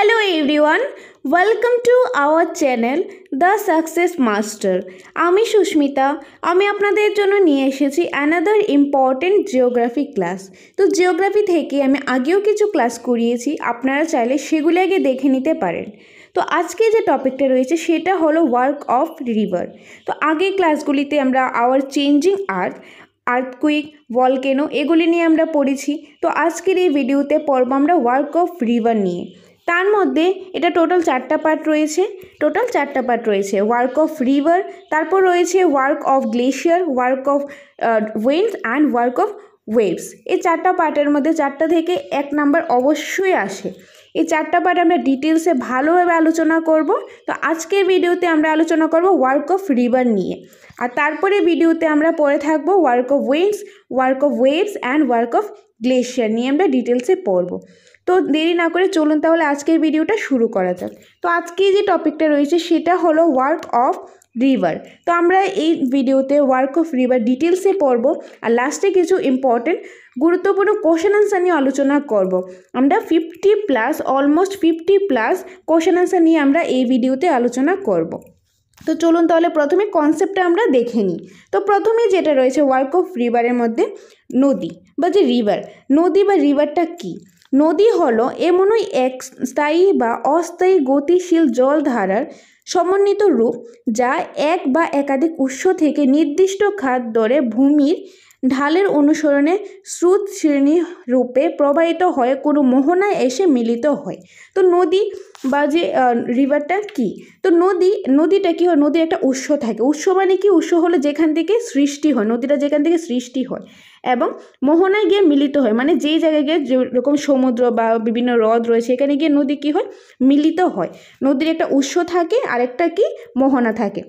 hello everyone welcome to our channel the success master আমি সুস্মিতা আমি আপনাদের জন্য নিয়ে এসেছি অ্যানাদার ইম্পর্ট্যান্ট জিওগ্রাফি ক্লাস তো জিওগ্রাফি থেকে আমি আগেও কিছু ক্লাস করিয়েছি আপনারা চাইলে সেগুলি আগে দেখে নিতে পারেন তো আজকে যে টপিকটা রয়েছে সেটা হলো ওয়ার্ক অফ রিভার তো আগে ক্লাসগুলিতে আমরা our changing earth earthquake volcano এগুলি নিয়ে আমরা পড়েছি তো আজকের এই ভিডিওতে পড়ব আমরা ওয়ার্ক অফ রিভার নিয়ে তার মধ্যে এটা টোটাল চারটা পার্ট রয়েছে টোটাল চারটা পার্ট রয়েছে ওয়ার্ক অফ রিভার তারপর রয়েছে work of glacier work of wells and work of waves এই চারটা পার্টের মধ্যে চারটা থেকে এক নাম্বার অবশ্যই আসে এই চারটা পার্ট আমরা ডিটেলসে ভালোভাবে আলোচনা করব তো আজকের ভিডিওতে আমরা আলোচনা করব ওয়ার্ক অফ রিভার নিয়ে আর তারপরে ভিডিওতে আমরা পড়ে থাকবো work of winds work of waves and work of glacier নিয়ে আমরা ডিটেলসে পড়বো তো দেরি না করে চলুন তাহলে আজকের ভিডিওটা শুরু করা যাক তো আজকে যে টপিকটা রয়েছে সেটা হলো ওয়ার্ক অফ রিভার তো আমরা এই ভিডিওতে ওয়ার্ক অফ রিভার ডিটেলসে পড়ব আর লাস্টে কিছু ইম্পর্টেন্ট গুরুত্বপূর্ণ কোশান আনসার নিয়ে আলোচনা করব আমরা fifty plus almost fifty plus question answer নিয়ে আমরা এই ভিডিওতে আলোচনা করব তো চলুন তাহলে প্রথমে কনসেপ্টটা আমরা দেখে নিই তো প্রথমে যেটা রয়েছে ওয়ার্ক অফ রিভারের মধ্যে নদী বা যে রিভার নদী বা রিভারটা কী নদী হল এমনই এক স্থায়ী বা অস্থায়ী গতিশীল জলধারার সমন্বিত রূপ যা এক বা একাধিক উৎস থেকে নির্দিষ্ট খাত ধরে ভূমির ঢালের অনুসরণে স্রোত শ্রেণী রূপে প্রবাহিত হয়ে কোনো মোহনায় এসে মিলিত হয় তো নদী বা যে রিভারটা কি তো নদী নদীটা কী হয় নদীর একটা উৎস থাকে উৎস মানে কি উৎস হলো যেখান থেকে সৃষ্টি হয় নদীটা যেখান থেকে সৃষ্টি হয় এবং মোহনায় গিয়ে মিলিত হয় মানে যেই জায়গায় গিয়ে যেরকম সমুদ্র বা বিভিন্ন হ্রদ রয়েছে এখানে গিয়ে নদী কী হয় মিলিত হয় নদীর একটা উৎস থাকে আর একটা কি মোহনা থাকে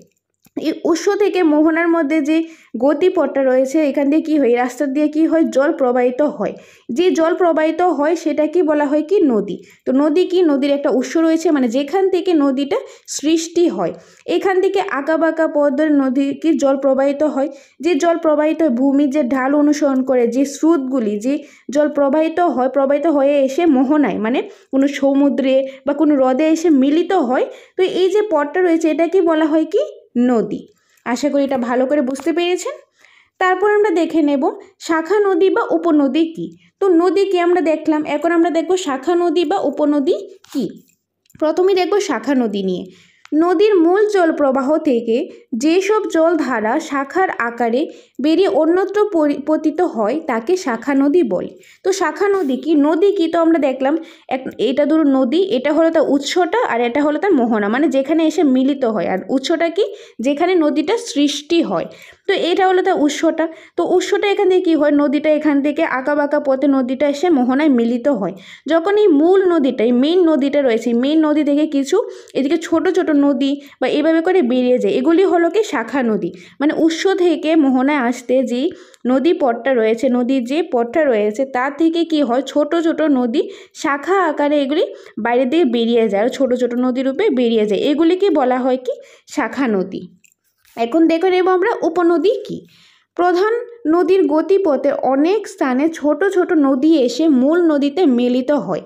এই উৎস থেকে মোহনার মধ্যে যে গতিপথটা রয়েছে এখান দিয়ে কী হয় রাস্তা দিয়ে কী হয় জল প্রবাহিত হয় যে জল প্রবাহিত হয় সেটা কি বলা হয় কি নদী তো নদী কি নদীর একটা উৎস রয়েছে মানে যেখান থেকে নদীটা সৃষ্টি হয় এখান থেকে আঁকাবাঁকা পথ ধরে নদী কি জল প্রবাহিত হয় যে জল প্রবাহিত হয় ভূমির যে ঢাল অনুসরণ করে যে স্রোতগুলি যে জল প্রবাহিত হয় প্রবাহিত হয়ে এসে মোহনায় মানে কোনো সমুদ্রে বা কোনো হ্রদে এসে মিলিত হয় তো এই যে পথটা রয়েছে এটা কি বলা হয় কি নদী আশা করি এটা ভালো করে বুঝতে পেরেছেন তারপর আমরা দেখে নেব শাখা নদী বা উপনদী কি তো নদী কি আমরা দেখলাম এখন আমরা দেখব শাখা নদী বা উপনদী কি প্রথমে দেখব শাখা নদী নিয়ে নদীর মূল জলপ্রবাহ থেকে যেসব জলধারা শাখার আকারে বেরিয়ে অন্যত্র পতিত হয় তাকে শাখা নদী বলে তো শাখা নদী কি নদী কি তো আমরা দেখলাম এক এটা ধরুন নদী এটা হলো তার উৎসটা আর এটা হলো তার মোহনা মানে যেখানে এসে মিলিত হয় আর উৎসটা কি যেখানে নদীটা সৃষ্টি হয় তো এটা হলো তার উৎসটা তো উৎসটা এখান থেকে কী হয় নদীটা এখান থেকে আঁকা বাঁকা পথে নদীটা এসে মোহনায় মিলিত হয় যখন এই মূল নদীটা এই মেইন নদীটা রয়েছে মেইন নদী থেকে কিছু এদিকে ছোট ছোট নদী বা এইভাবে করে বেরিয়ে যায় এগুলি হলো কি শাখা নদী মানে উৎস থেকে মোহনায় আসতে যে নদী পটটা রয়েছে নদীর যে পটটা রয়েছে তা থেকে কি হয় ছোট ছোট নদী শাখা আকারে এগুলি বাইরে দিয়ে বেরিয়ে যায় আর ছোটো ছোটো নদীরূপে রূপে বেরিয়ে যায় এগুলিকে বলা হয় কি শাখা নদী এখন দেখে নেব আমরা উপনদী কি প্রধান নদীর গতিপথে অনেক স্থানে ছোট ছোট নদী এসে মূল নদীতে মিলিত হয়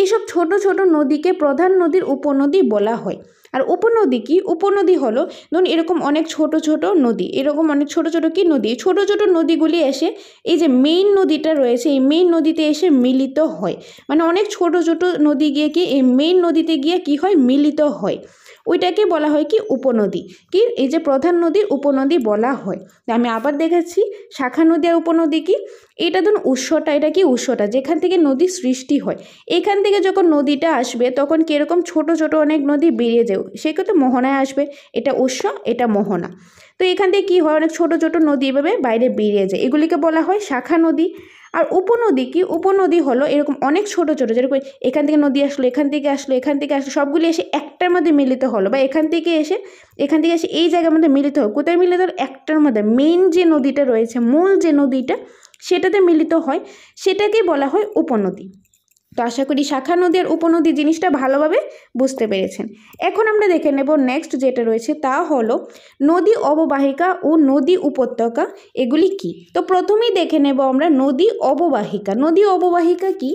এইসব ছোট ছোট নদীকে প্রধান নদীর উপনদী বলা হয় আর উপনদী কি উপনদী হলো ধরুন এরকম অনেক ছোট ছোট নদী এরকম অনেক ছোট ছোট কি নদী ছোট ছোট নদীগুলি এসে এই যে মেইন নদীটা রয়েছে এই মেইন নদীতে এসে মিলিত হয় মানে অনেক ছোট ছোট নদী গিয়ে কি এই মেইন নদীতে গিয়ে কি হয় মিলিত হয় ওইটাকে বলা হয় কি উপনদী কি এই যে প্রধান নদীর উপনদী বলা হয় আমি আবার দেখাচ্ছি শাখা নদী আর উপনদী কি এটা ধরুন উৎসটা এটা কি উৎসটা যেখান থেকে নদী সৃষ্টি হয় এখান থেকে যখন নদীটা আসবে তখন কীরকম ছোট ছোট অনেক নদী বেরিয়ে যাও সেই কথা মোহনায় আসবে এটা উৎস এটা মোহনা তো এখান থেকে কী হয় অনেক ছোট ছোট নদী এভাবে বাইরে বেরিয়ে যায় এগুলিকে বলা হয় শাখা নদী আর উপনদী কি উপনদী হলো এরকম অনেক ছোট ছোট যেরকম এখান থেকে নদী আসলো এখান থেকে আসলো এখান থেকে আসলো সবগুলি এসে একটার মধ্যে মিলিত হলো বা এখান থেকে এসে এখান থেকে এসে এই জায়গার মধ্যে মিলিত হলো কোথায় মিলিত হলো একটার মধ্যে মেইন যে নদীটা রয়েছে মূল যে নদীটা সেটাতে মিলিত হয় সেটাকেই বলা হয় উপনদী তো আশা করি শাখা নদী আর উপনদী জিনিসটা ভালোভাবে বুঝতে পেরেছেন এখন আমরা দেখে নেব নেক্সট যেটা রয়েছে তা হলো নদী অববাহিকা ও নদী উপত্যকা এগুলি কি তো প্রথমেই দেখে নেব আমরা নদী অববাহিকা নদী অববাহিকা কি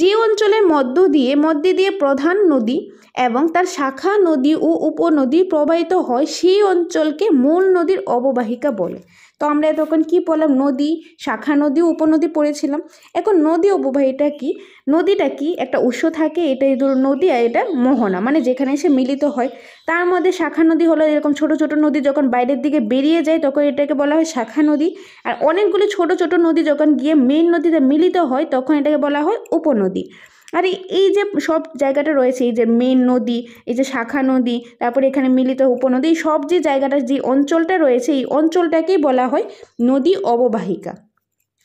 যে অঞ্চলের মধ্য দিয়ে মধ্যে দিয়ে প্রধান নদী এবং তার শাখা নদী ও উপনদী প্রবাহিত হয় সেই অঞ্চলকে মূল নদীর অববাহিকা বলে তো আমরা তখন কি বললাম নদী শাখা নদী উপনদী পড়েছিলাম এখন নদী এটা কি নদীটা কি একটা উৎস থাকে এটা নদী আর এটা মোহনা মানে যেখানে এসে মিলিত হয় তার মধ্যে শাখা নদী হলো এরকম ছোট ছোট নদী যখন বাইরের দিকে বেরিয়ে যায় তখন এটাকে বলা হয় শাখা নদী আর অনেকগুলি ছোট ছোট নদী যখন গিয়ে মেন নদীতে মিলিত হয় তখন এটাকে বলা হয় উপনদী আর এই যে সব জায়গাটা রয়েছে এই যে মেন নদী এই যে শাখা নদী তারপরে এখানে মিলিত উপনদী সব যে জায়গাটা যে অঞ্চলটা রয়েছে এই অঞ্চলটাকেই বলা হয় নদী অববাহিকা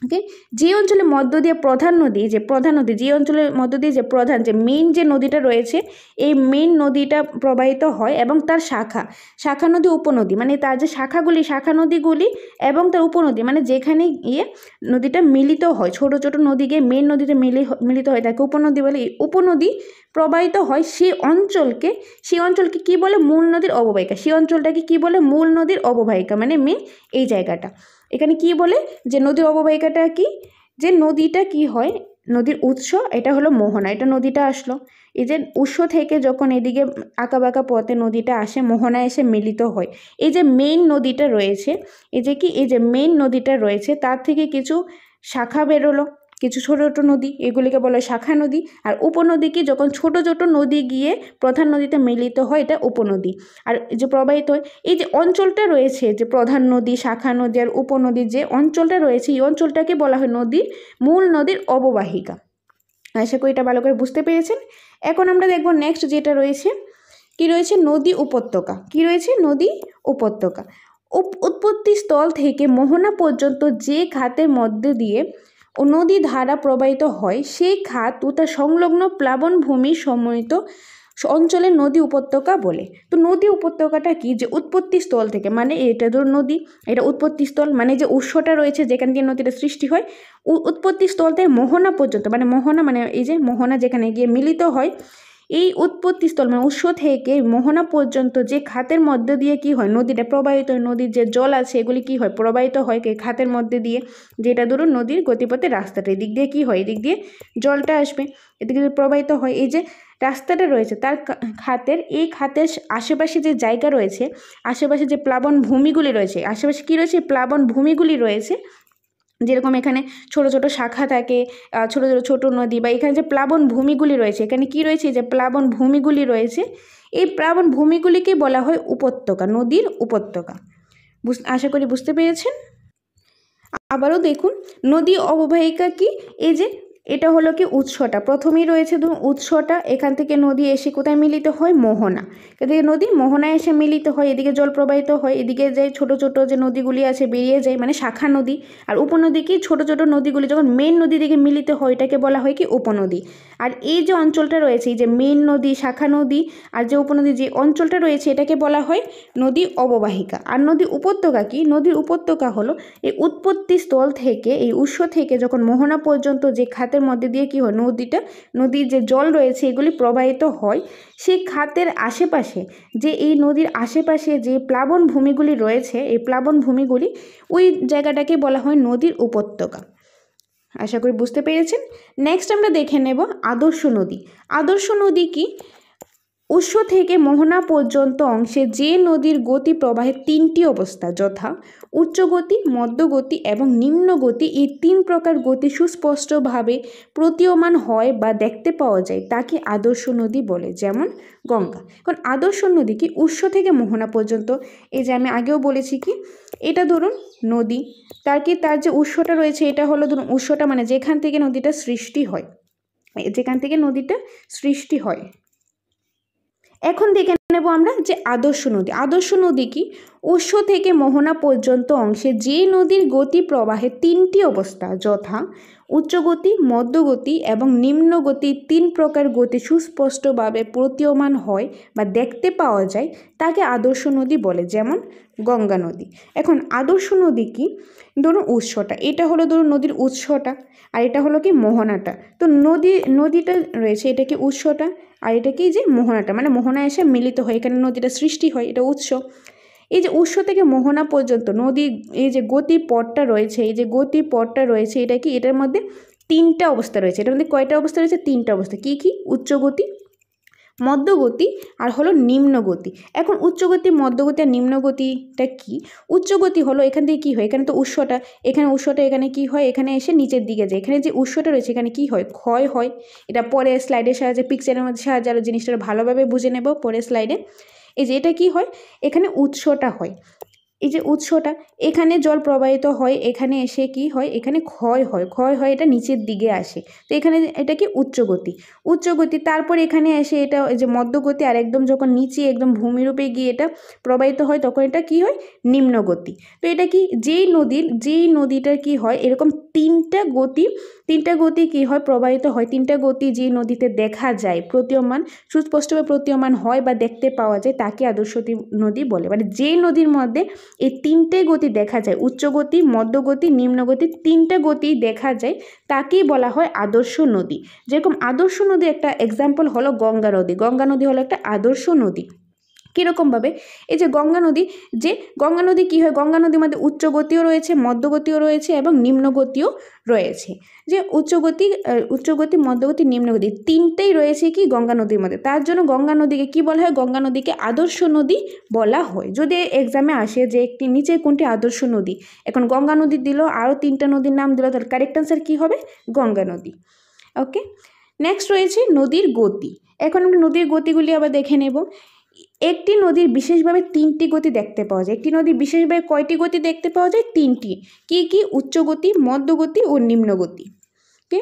ওকে যে অঞ্চলে মধ্য দিয়ে প্রধান নদী যে প্রধান নদী যে অঞ্চলের মধ্য দিয়ে যে প্রধান যে মেইন যে নদীটা রয়েছে এই মেইন নদীটা প্রবাহিত হয় এবং তার শাখা শাখা নদী উপনদী মানে তার যে শাখাগুলি শাখা নদীগুলি এবং তার উপনদী মানে যেখানে গিয়ে নদীটা মিলিত হয় ছোট ছোট নদী গিয়ে মেইন নদীতে মিলি মিলিত হয় তাকে উপনদী বলে উপনদী প্রবাহিত হয় সেই অঞ্চলকে সেই অঞ্চলকে কি বলে মূল নদীর অববাহিকা সেই অঞ্চলটাকে কি বলে মূল নদীর অববাহিকা মানে মেন এই জায়গাটা এখানে কি বলে যে নদীর অববাহিকাটা কি যে নদীটা কি হয় নদীর উৎস এটা হলো মোহনা এটা নদীটা আসলো এই যে উৎস থেকে যখন এদিকে আঁকাবাঁকা পথে নদীটা আসে মোহনা এসে মিলিত হয় এই যে মেইন নদীটা রয়েছে এই যে কি এই যে মেইন নদীটা রয়েছে তার থেকে কিছু শাখা বেরোলো কিছু ছোটো ছোটো নদী এগুলিকে বলে শাখা নদী আর উপনদীকে যখন ছোট ছোট নদী গিয়ে প্রধান নদীতে মিলিত হয় এটা উপনদী আর যে প্রবাহিত হয় এই যে অঞ্চলটা রয়েছে যে প্রধান নদী শাখা নদী আর উপনদীর যে অঞ্চলটা রয়েছে এই অঞ্চলটাকে বলা হয় নদীর মূল নদীর অববাহিকা আশা করি এটা ভালো করে বুঝতে পেরেছেন এখন আমরা দেখব নেক্সট যেটা রয়েছে কি রয়েছে নদী উপত্যকা কি রয়েছে নদী উপত্যকা উৎপত্তি স্থল থেকে মোহনা পর্যন্ত যে খাতের মধ্যে দিয়ে নদী ধারা প্রবাহিত হয় সেই খাত ও তার সংলগ্ন প্লাবনভূমি সমন্বিত অঞ্চলে নদী উপত্যকা বলে তো নদী উপত্যকাটা কি যে উৎপত্তি স্থল থেকে মানে এটা ধর নদী এটা উৎপত্তি স্থল মানে যে উৎসটা রয়েছে যেখান দিয়ে নদীটা সৃষ্টি হয় উৎপত্তি স্থল থেকে মোহনা পর্যন্ত মানে মোহনা মানে এই যে মোহনা যেখানে গিয়ে মিলিত হয় এই উৎপত্তিস্থল মানে উৎস থেকে মোহনা পর্যন্ত যে খাতের মধ্যে দিয়ে কি হয় নদীটা প্রবাহিত হয় নদীর যে জল আছে এগুলি কি হয় প্রবাহিত হয় এই খাতের মধ্যে দিয়ে যেটা ধরুন নদীর গতিপথে রাস্তাটা এদিক দিয়ে কি হয় এদিক দিয়ে জলটা আসবে এদিকে প্রবাহিত হয় এই যে রাস্তাটা রয়েছে তার খাতের এই খাতের আশেপাশে যে জায়গা রয়েছে আশেপাশে যে প্লাবন ভূমিগুলি রয়েছে আশেপাশে কী রয়েছে প্লাবন ভূমিগুলি রয়েছে যেরকম এখানে ছোট ছোট শাখা থাকে ছোট ছোট ছোট নদী বা এখানে যে প্লাবন ভূমিগুলি রয়েছে এখানে কি রয়েছে যে প্লাবন ভূমিগুলি রয়েছে এই প্লাবন ভূমিগুলিকে বলা হয় উপত্যকা নদীর উপত্যকা আশা করি বুঝতে পেরেছেন আবারও দেখুন নদী অববাহিকা কি এই যে এটা হলো কি উৎসটা প্রথমেই রয়েছে ধরুন উৎসটা এখান থেকে নদী এসে কোথায় মিলিত হয় মোহনা এদিকে নদী মোহনা এসে মিলিত হয় এদিকে জল প্রবাহিত হয় এদিকে যে ছোট ছোট যে নদীগুলি আছে বেরিয়ে যায় মানে শাখা নদী আর উপনদী কি ছোট ছোট নদীগুলি যখন মেন নদী থেকে মিলিত হয় এটাকে বলা হয় কি উপনদী আর এই যে অঞ্চলটা রয়েছে এই যে মেন নদী শাখা নদী আর যে উপনদী যে অঞ্চলটা রয়েছে এটাকে বলা হয় নদী অববাহিকা আর নদী উপত্যকা কি নদীর উপত্যকা হলো এই উৎপত্তি স্থল থেকে এই উৎস থেকে যখন মোহনা পর্যন্ত যে খাতের মধ্যে দিয়ে কী হয় নদীটা নদীর যে জল রয়েছে এগুলি প্রবাহিত হয় সেই খাতের আশেপাশে যে এই নদীর আশেপাশে যে প্লাবন ভূমিগুলি রয়েছে এই প্লাবন ভূমিগুলি ওই জায়গাটাকে বলা হয় নদীর উপত্যকা আশা করি বুঝতে পেরেছেন নেক্সট আমরা দেখে নেব আদর্শ নদী আদর্শ নদী কি উৎস থেকে মোহনা পর্যন্ত অংশে যে নদীর গতি প্রবাহের তিনটি অবস্থা যথা উচ্চগতি মধ্যগতি এবং নিম্নগতি এই তিন প্রকার গতি সুস্পষ্টভাবে প্রতীয়মান হয় বা দেখতে পাওয়া যায় তাকে আদর্শ নদী বলে যেমন গঙ্গা এখন আদর্শ নদী কি উৎস থেকে মোহনা পর্যন্ত এই যে আমি আগেও বলেছি কি এটা ধরুন নদী তার কি তার যে উৎসটা রয়েছে এটা হলো ধরুন উৎসটা মানে যেখান থেকে নদীটা সৃষ্টি হয় যেখান থেকে নদীটা সৃষ্টি হয় এখন দেখে নেব আমরা যে আদর্শ নদী আদর্শ নদী কি উৎস থেকে মোহনা পর্যন্ত অংশে যে নদীর গতি প্রবাহে তিনটি অবস্থা যথা উচ্চগতি মধ্যগতি এবং নিম্নগতি তিন প্রকার গতি সুস্পষ্টভাবে প্রতীয়মান হয় বা দেখতে পাওয়া যায় তাকে আদর্শ নদী বলে যেমন গঙ্গা নদী এখন আদর্শ নদী কি ধরুন উৎসটা এটা হলো ধরুন নদীর উৎসটা আর এটা হলো কি মোহনাটা তো নদী নদীটা রয়েছে এটা কি উৎসটা আর এটা কি যে মোহনাটা মানে মোহনা এসে মিলিত হয় এখানে নদীটা সৃষ্টি হয় এটা উৎস এই যে উৎস থেকে মোহনা পর্যন্ত নদী এই যে গতি পটটা রয়েছে এই যে গতি পটটা রয়েছে এটা কি এটার মধ্যে তিনটা অবস্থা রয়েছে এটার মধ্যে কয়টা অবস্থা রয়েছে তিনটা অবস্থা কী কী উচ্চ গতি মধ্যগতি আর হলো নিম্নগতি এখন উচ্চগতি মধ্যগতি আর নিম্নগতিটা কি উচ্চগতি হলো এখান থেকে কী হয় এখানে তো উৎসটা এখানে উৎসটা এখানে কি হয় এখানে এসে নিচের দিকে যায় এখানে যে উৎসটা রয়েছে এখানে কি হয় ক্ষয় হয় এটা পরে স্লাইডের সাহায্যে পিকচারের মধ্যে সাহায্যে আরও জিনিসটা ভালোভাবে বুঝে নেব পরে স্লাইডে এই যে এটা কি হয় এখানে উৎসটা হয় এই যে উৎসটা এখানে জল প্রবাহিত হয় এখানে এসে কি হয় এখানে ক্ষয় হয় ক্ষয় হয় এটা নিচের দিকে আসে তো এখানে এটা কি উচ্চগতি উচ্চগতি তারপর এখানে এসে এটা যে মধ্যগতি আর একদম যখন নিচে একদম ভূমিরূপে গিয়ে এটা প্রবাহিত হয় তখন এটা কি হয় নিম্নগতি তো এটা কি যেই নদীর যেই নদীটার কি হয় এরকম তিনটা গতি তিনটা গতি কি হয় প্রবাহিত হয় তিনটা গতি যে নদীতে দেখা যায় প্রতীয়মান সুস্পষ্টভাবে প্রতীয়মান হয় বা দেখতে পাওয়া যায় তাকে আদর্শতী নদী বলে মানে যেই নদীর মধ্যে এই তিনটে গতি দেখা যায় উচ্চ গতি মধ্যগতি নিম্নগতি তিনটে গতি দেখা যায় তাকেই বলা হয় আদর্শ নদী যেরকম আদর্শ নদী একটা এক্সাম্পল হলো গঙ্গা নদী গঙ্গা নদী হলো একটা আদর্শ নদী কীরকমভাবে এই যে গঙ্গা নদী যে গঙ্গা নদী কী হয় গঙ্গা নদীর মধ্যে উচ্চগতিও রয়েছে মধ্যগতিও রয়েছে এবং নিম্নগতিও রয়েছে যে উচ্চগতি উচ্চগতি মধ্যগতি নিম্নগতি তিনটেই রয়েছে কি গঙ্গা নদীর মধ্যে তার জন্য গঙ্গা নদীকে কি বলা হয় গঙ্গা নদীকে আদর্শ নদী বলা হয় যদি এক্সামে আসে যে একটি নিচে কোনটি আদর্শ নদী এখন গঙ্গা নদী দিল আরও তিনটা নদীর নাম দিল তাহলে কারেক্ট আনসার কী হবে গঙ্গা নদী ওকে নেক্সট রয়েছে নদীর গতি এখন আমরা নদীর গতিগুলি আবার দেখে নেব একটি নদীর বিশেষভাবে তিনটি গতি দেখতে পাওয়া যায় একটি নদীর বিশেষভাবে কয়টি গতি দেখতে পাওয়া যায় তিনটি কি কি উচ্চগতি মধ্যগতি ও নিম্নগতি ওকে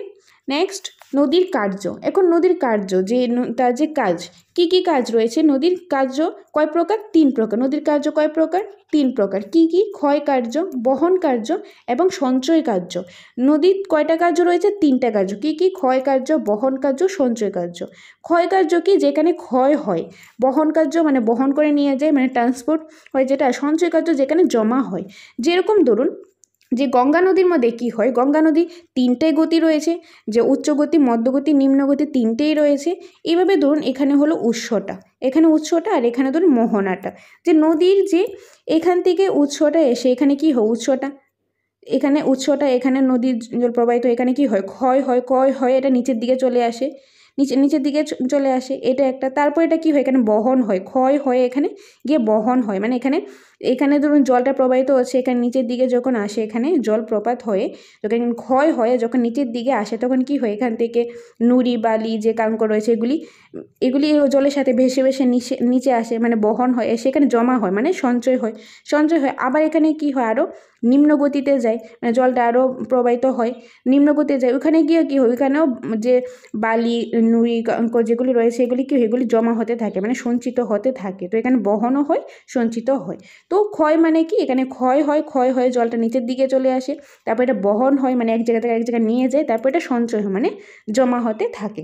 নেক্সট নদীর কার্য এখন নদীর কার্য যে তার যে কাজ কি কি কাজ রয়েছে নদীর কার্য কয় প্রকার তিন প্রকার নদীর কার্য কয় প্রকার তিন প্রকার কি কি ক্ষয় কার্য বহন কার্য এবং সঞ্চয় কার্য নদীর কয়টা কার্য রয়েছে তিনটা কার্য কি কি ক্ষয় কার্য বহন কার্য সঞ্চয় কার্য ক্ষয় কার্য কি যেখানে ক্ষয় হয় বহন কার্য মানে বহন করে নিয়ে যায় মানে ট্রান্সপোর্ট হয় যেটা সঞ্চয় কার্য যেখানে জমা হয় যেরকম ধরুন যে গঙ্গা নদীর মধ্যে কী হয় গঙ্গা নদী তিনটে গতি রয়েছে যে উচ্চ গতি মধ্যগতি নিম্নগতি তিনটেই রয়েছে এইভাবে ধরুন এখানে হলো উৎসটা এখানে উৎসটা আর এখানে ধরুন মোহনাটা যে নদীর যে এখান থেকে উৎসটা এসে এখানে কী হয় উৎসটা এখানে উৎসটা এখানে নদীর জল প্রবাহিত এখানে কি হয় ক্ষয় হয় ক্ষয় হয় এটা নিচের দিকে চলে আসে নিচে নিচের দিকে চলে আসে এটা একটা তারপর এটা কি হয় এখানে বহন হয় ক্ষয় হয় এখানে গিয়ে বহন হয় মানে এখানে এখানে ধরুন জলটা প্রবাহিত হচ্ছে এখানে নিচের দিকে যখন আসে এখানে জল প্রপাত হয়ে যখন ক্ষয় হয়ে যখন নিচের দিকে আসে তখন কি হয় এখান থেকে নুড়ি বালি যে কাঙ্ক রয়েছে এগুলি এগুলি জলের সাথে ভেসে ভেসে নিচে নিচে আসে মানে বহন হয় সেখানে জমা হয় মানে সঞ্চয় হয় সঞ্চয় হয় আবার এখানে কি হয় আরও নিম্ন গতিতে যায় মানে জলটা আরও প্রবাহিত হয় নিম্ন গতিতে যায় ওখানে গিয়ে কী হয় ওইখানেও যে বালি নুড়ি কাঙ্ক যেগুলি রয়েছে এগুলি কী হয় এগুলি জমা হতে থাকে মানে সঞ্চিত হতে থাকে তো এখানে বহনও হয় সঞ্চিত হয় তো ক্ষয় মানে কি এখানে ক্ষয় হয় ক্ষয় হয়ে জলটা নিচের দিকে চলে আসে তারপর এটা বহন হয় মানে এক জায়গা থেকে এক জায়গায় নিয়ে যায় তারপর এটা সঞ্চয় হয় মানে জমা হতে থাকে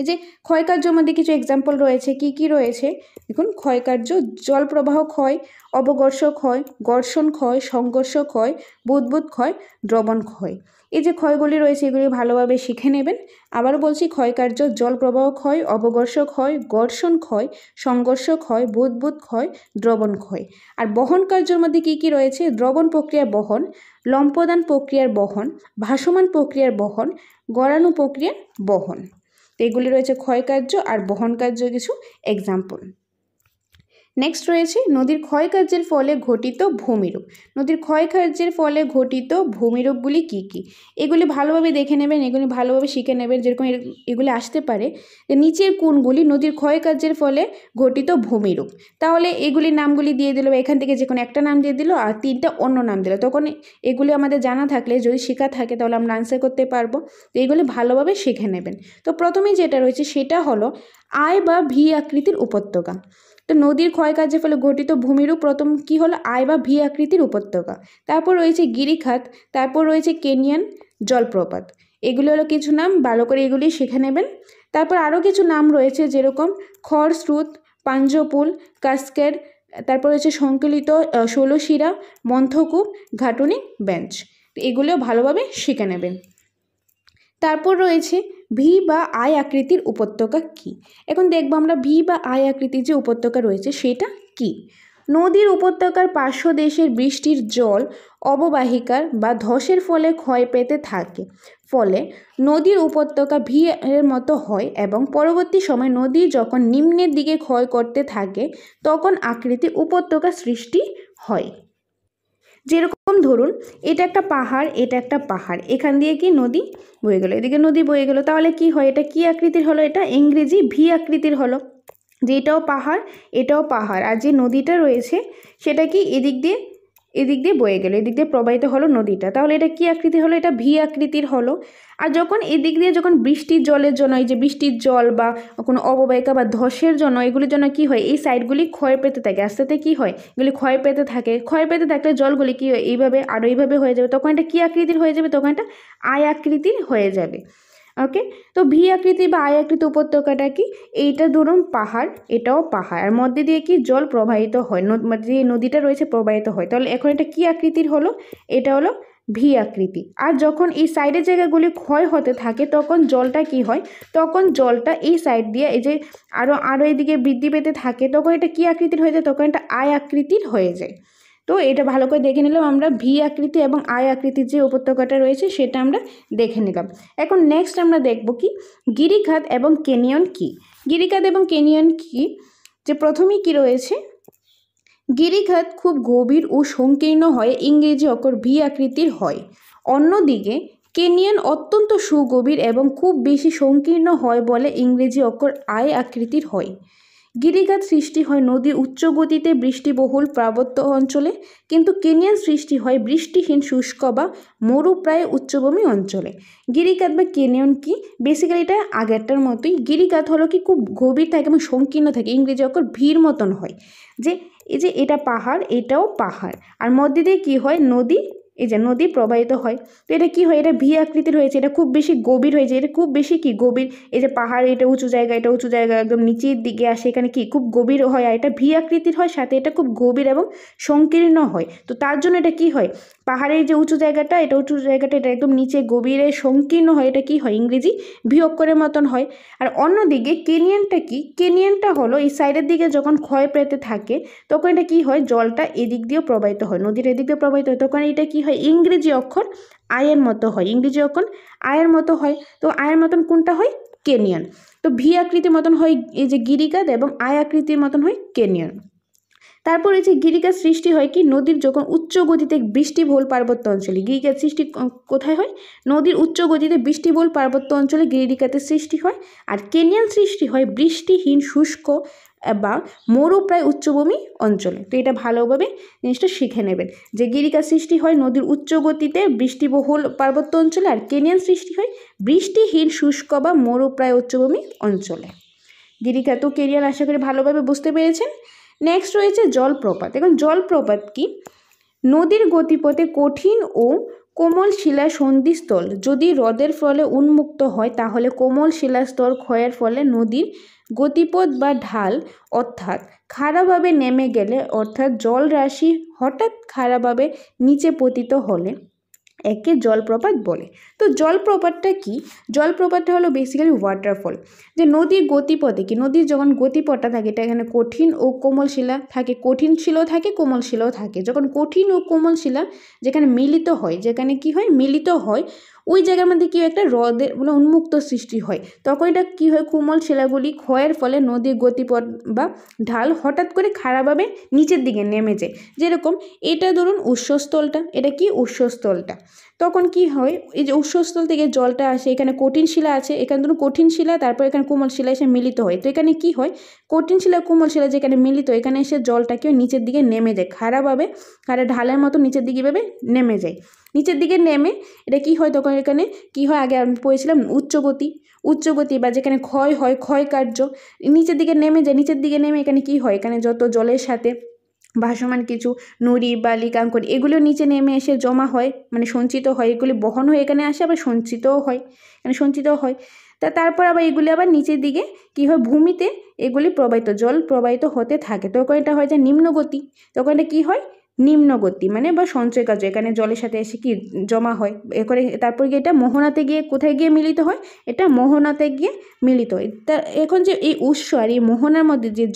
এই যে ক্ষয়কার্যর মধ্যে কিছু এক্সাম্পল রয়েছে কি কি রয়েছে দেখুন ক্ষয়কার্য জল প্রবাহ ক্ষয় অবঘর্ষ ক্ষয় ঘর্ষণ ক্ষয় সংঘর্ষ ক্ষয় বুদবুদ ক্ষয় দ্রবণ ক্ষয় এই যে ক্ষয়গুলি রয়েছে এগুলি ভালোভাবে শিখে নেবেন আবারও বলছি ক্ষয়কার্য জল প্রবাহ ক্ষয় অবঘর্ষ ক্ষয় ঘর্ষণ ক্ষয় সংঘর্ষ ক্ষয় বুদবুদ ক্ষয় দ্রবণ ক্ষয় আর বহন কার্যর মধ্যে কি কি রয়েছে দ্রবণ প্রক্রিয়ার বহন লম্পদান প্রক্রিয়ার বহন ভাসমান প্রক্রিয়ার বহন গড়ানো প্রক্রিয়ার বহন তো এগুলি রয়েছে ক্ষয়কার্য আর বহনকার্য কিছু এক্সাম্পল নেক্সট রয়েছে নদীর ক্ষয়কার্যের ফলে ঘটিত ভূমিরূপ নদীর ক্ষয়কার্যের ফলে ঘটিত ভূমিরূপগুলি কি কি এগুলি ভালোভাবে দেখে নেবেন এগুলি ভালোভাবে শিখে নেবেন যেরকম এগুলি আসতে পারে নিচের কোনগুলি নদীর ক্ষয়কার্যের ফলে ঘটিত ভূমিরূপ তাহলে এগুলির নামগুলি দিয়ে দিল এখান থেকে যে কোনো একটা নাম দিয়ে দিল আর তিনটা অন্য নাম দিল তখন এগুলি আমাদের জানা থাকলে যদি শেখা থাকে তাহলে আমরা আনসার করতে পারবো তো এগুলি ভালোভাবে শিখে নেবেন তো প্রথমেই যেটা রয়েছে সেটা হলো আয় বা ভি আকৃতির উপত্যকা তো নদীর ক্ষয়কার্যের ফলে গঠিত ভূমিরূপ প্রথম কি হলো আয় বা ভি আকৃতির উপত্যকা তারপর রয়েছে গিরিখাত তারপর রয়েছে কেনিয়ান জলপ্রপাত এগুলো হলো কিছু নাম ভালো করে এগুলি শিখে নেবেন তারপর আরও কিছু নাম রয়েছে যেরকম খড়স্রুত পাঞ্জপুল কাস্কের তারপর রয়েছে সংকলিত ষোলশিরা মন্থকূপ ঘাটুনি বেঞ্চ এগুলিও ভালোভাবে শিখে নেবেন তারপর রয়েছে ভি বা আয় আকৃতির উপত্যকা কি এখন দেখব আমরা ভি বা আয় আকৃতির যে উপত্যকা রয়েছে সেটা কি নদীর উপত্যকার পার্শ্ব দেশের বৃষ্টির জল অববাহিকার বা ধসের ফলে ক্ষয় পেতে থাকে ফলে নদীর উপত্যকা ভি এর মতো হয় এবং পরবর্তী সময় নদী যখন নিম্নের দিকে ক্ষয় করতে থাকে তখন আকৃতি উপত্যকা সৃষ্টি হয় যেরকম ধরুন এটা একটা পাহাড় এটা একটা পাহাড় এখান দিয়ে কি নদী বয়ে গেলো এদিকে নদী বয়ে গেলো তাহলে কি হয় এটা কি আকৃতির হলো এটা ইংরেজি ভি আকৃতির হলো যে এটাও পাহাড় এটাও পাহাড় আর যে নদীটা রয়েছে সেটা কি এদিক দিয়ে এদিক দিয়ে বয়ে গেলো এদিক দিয়ে প্রবাহিত হলো নদীটা তাহলে এটা কি আকৃতি হলো এটা ভি আকৃতির হলো আর যখন এদিক দিয়ে যখন বৃষ্টির জলের জন্য এই যে বৃষ্টির জল বা কোনো অববাহিকা বা ধসের জন্য এগুলির জন্য কি হয় এই সাইডগুলি ক্ষয় পেতে থাকে আস্তে আস্তে কী হয় এগুলি ক্ষয় পেতে থাকে ক্ষয় পেতে থাকলে জলগুলি কী হয় এইভাবে আরও এইভাবে হয়ে যাবে তখন এটা কী আকৃতির হয়ে যাবে তখন এটা আয় আকৃতির হয়ে যাবে ওকে তো ভি আকৃতি বা আয় আকৃতি উপত্যকাটা কি এইটা ধরুন পাহাড় এটাও পাহাড় আর মধ্যে দিয়ে কি জল প্রবাহিত হয় যে নদীটা রয়েছে প্রবাহিত হয় তাহলে এখন এটা কি আকৃতির হলো এটা হলো ভি আকৃতি আর যখন এই সাইডের জায়গাগুলি ক্ষয় হতে থাকে তখন জলটা কি হয় তখন জলটা এই সাইড দিয়ে এই যে আরও আরও এদিকে বৃদ্ধি পেতে থাকে তখন এটা কি আকৃতির হয়ে যায় তখন এটা আয় আকৃতির হয়ে যায় তো এটা ভালো করে দেখে নিলাম আমরা ভি আকৃতি এবং আয় আকৃতির যে উপত্যকাটা রয়েছে সেটা আমরা দেখে নিলাম এখন নেক্সট আমরা দেখব কি গিরিখাত এবং কেনিয়ন কি গিরিখাত এবং কেনিয়ন কি যে প্রথমেই কি রয়েছে গিরিখাত খুব গভীর ও সংকীর্ণ হয়ে ইংরেজি অকর ভি আকৃতির হয় অন্যদিকে কেনিয়ান অত্যন্ত সুগভীর এবং খুব বেশি সংকীর্ণ হয় বলে ইংরেজি অকর আয় আকৃতির হয় গিরিগাত সৃষ্টি হয় নদী উচ্চ গতিতে বৃষ্টিবহুল পার্বত্য অঞ্চলে কিন্তু কেনিয়ান সৃষ্টি হয় বৃষ্টিহীন শুষ্ক বা মরুপ্রায় উচ্চভূমি অঞ্চলে গিরিখাত বা কেনিয়ন কি বেসিক্যালি এটা আগেরটার মতোই গিরিগাত হলো কি খুব গভীর থাকে এবং সংকীর্ণ থাকে ইংরেজি অক্ষর ভিড় মতন হয় যে এই যে এটা পাহাড় এটাও পাহাড় আর মধ্যে দিয়ে কী হয় নদী এই যে নদী প্রবাহিত হয় তো এটা কি হয় এটা ভি আকৃতির হয়েছে এটা খুব বেশি গভীর হয়েছে এটা খুব বেশি কি গভীর এই যে পাহাড় এটা উঁচু জায়গা এটা উঁচু জায়গা একদম নিচের দিকে আসে এখানে কি খুব গভীর হয় আর এটা ভি আকৃতির হয় সাথে এটা খুব গভীর এবং সংকীর্ণ হয় তো তার জন্য এটা কি হয় পাহাড়ের যে উঁচু জায়গাটা এটা উঁচু জায়গাটা এটা একদম নিচে গভীরে সংকীর্ণ হয় এটা কি হয় ইংরেজি ভি অক্ষরের মতন হয় আর অন্যদিকে কেনিয়ানটা কি কেনিয়ানটা হলো এই সাইডের দিকে যখন ক্ষয় পেতে থাকে তখন এটা কি হয় জলটা এদিক দিয়েও প্রবাহিত হয় নদীর এদিক দিয়ে প্রবাহিত হয় তখন এটা কি হয় ইংরেজি অক্ষর আয়ের মতো হয় ইংরেজি অক্ষর আয়ের মতো হয় তো আয়ের মতন কোনটা হয় কেনিয়ান তো ভি আকৃতির মতন হয় এই যে গিরিকাদ এবং আয় আকৃতির মতন হয় কেনিয়ান তারপর এই যে গিরিকার সৃষ্টি হয় কি নদীর যখন উচ্চ গতিতে বৃষ্টিভোল পার্বত্য অঞ্চলে গিরিকার সৃষ্টি কোথায় হয় নদীর উচ্চ গতিতে বৃষ্টিভোল পার্বত্য অঞ্চলে গিরিকাতে সৃষ্টি হয় আর কেনিয়ান সৃষ্টি হয় বৃষ্টিহীন শুষ্ক বা প্রায় উচ্চভূমি অঞ্চলে তো এটা ভালোভাবে জিনিসটা শিখে নেবেন যে গিরিকা সৃষ্টি হয় নদীর উচ্চ গতিতে বৃষ্টিবহুল পার্বত্য অঞ্চলে আর কেনিয়ান সৃষ্টি হয় বৃষ্টিহীন শুষ্ক বা প্রায় উচ্চভূমি অঞ্চলে গিরিকা তো কেরিয়ার আশা করি ভালোভাবে বুঝতে পেরেছেন নেক্সট রয়েছে জলপ্রপাত এখন জলপ্রপাত কি নদীর গতিপথে কঠিন ও কোমল শিলা সন্ধিস্থল যদি হ্রদের ফলে উন্মুক্ত হয় তাহলে কোমল শিলাস্তর ক্ষয়ের ফলে নদীর গতিপথ বা ঢাল অর্থাৎ খাড়াভাবে নেমে গেলে অর্থাৎ জলরাশি হঠাৎ খাড়াভাবে নিচে পতিত হলে একে জলপ্রপাত বলে তো জলপ্রপাতটা কি জলপ্রপাতটা হলো বেসিক্যালি ওয়াটারফল যে নদীর গতিপথে কি নদীর যখন গতিপথটা থাকে এটা এখানে কঠিন ও কোমল শিলা থাকে কঠিন শিলাও থাকে কোমল শিলাও থাকে যখন কঠিন ও কোমল শিলা যেখানে মিলিত হয় যেখানে কি হয় মিলিত হয় ওই জায়গার মধ্যে কী হয় একটা হ্রদের মানে উন্মুক্ত সৃষ্টি হয় তখন এটা কী হয় কোমল শিলাগুলি ক্ষয়ের ফলে নদীর গতিপথ বা ঢাল হঠাৎ করে খারাপভাবে নিচের দিকে নেমে যায় যেরকম এটা ধরুন উৎসস্থলটা এটা কি উৎসস্থলটা তখন কি হয় এই যে উৎসস্থল থেকে জলটা আসে এখানে কঠিন শিলা আছে এখানে ধরুন কঠিন শিলা তারপর এখানে কোমল শিলা এসে মিলিত হয় তো এখানে কি হয় কঠিন শিলা কোমল শিলা যেখানে মিলিত এখানে এসে জলটা কেউ নিচের দিকে নেমে যায় খারাপভাবে খারাপ ঢালের মতো নিচের দিকে এভাবে নেমে যায় নিচের দিকে নেমে এটা কি হয় তখন এখানে কি হয় আগে আমি পড়েছিলাম উচ্চগতি উচ্চগতি বা যেখানে ক্ষয় হয় ক্ষয় কার্য নিচের দিকে নেমে যায় নিচের দিকে নেমে এখানে কি হয় এখানে যত জলের সাথে ভাসমান কিছু নুড়ি বালি কাঙ্কর এগুলো নিচে নেমে এসে জমা হয় মানে সঞ্চিত হয় এগুলি বহন হয়ে এখানে আসে আবার সঞ্চিতও হয় এখানে সঞ্চিত হয় তা তারপর আবার এগুলি আবার নিচের দিকে কী হয় ভূমিতে এগুলি প্রবাহিত জল প্রবাহিত হতে থাকে তখন এটা হয় যে নিম্নগতি তখন এটা কী হয় নিম্নগতি মানে বা সঞ্চয় কার্য এখানে জলের সাথে এসে কি জমা হয় এ করে তারপর গিয়ে এটা মোহনাতে গিয়ে কোথায় গিয়ে মিলিত হয় এটা মোহনাতে গিয়ে মিলিত হয় এখন যে এই উৎস আর এই মোহনার মধ্যে যে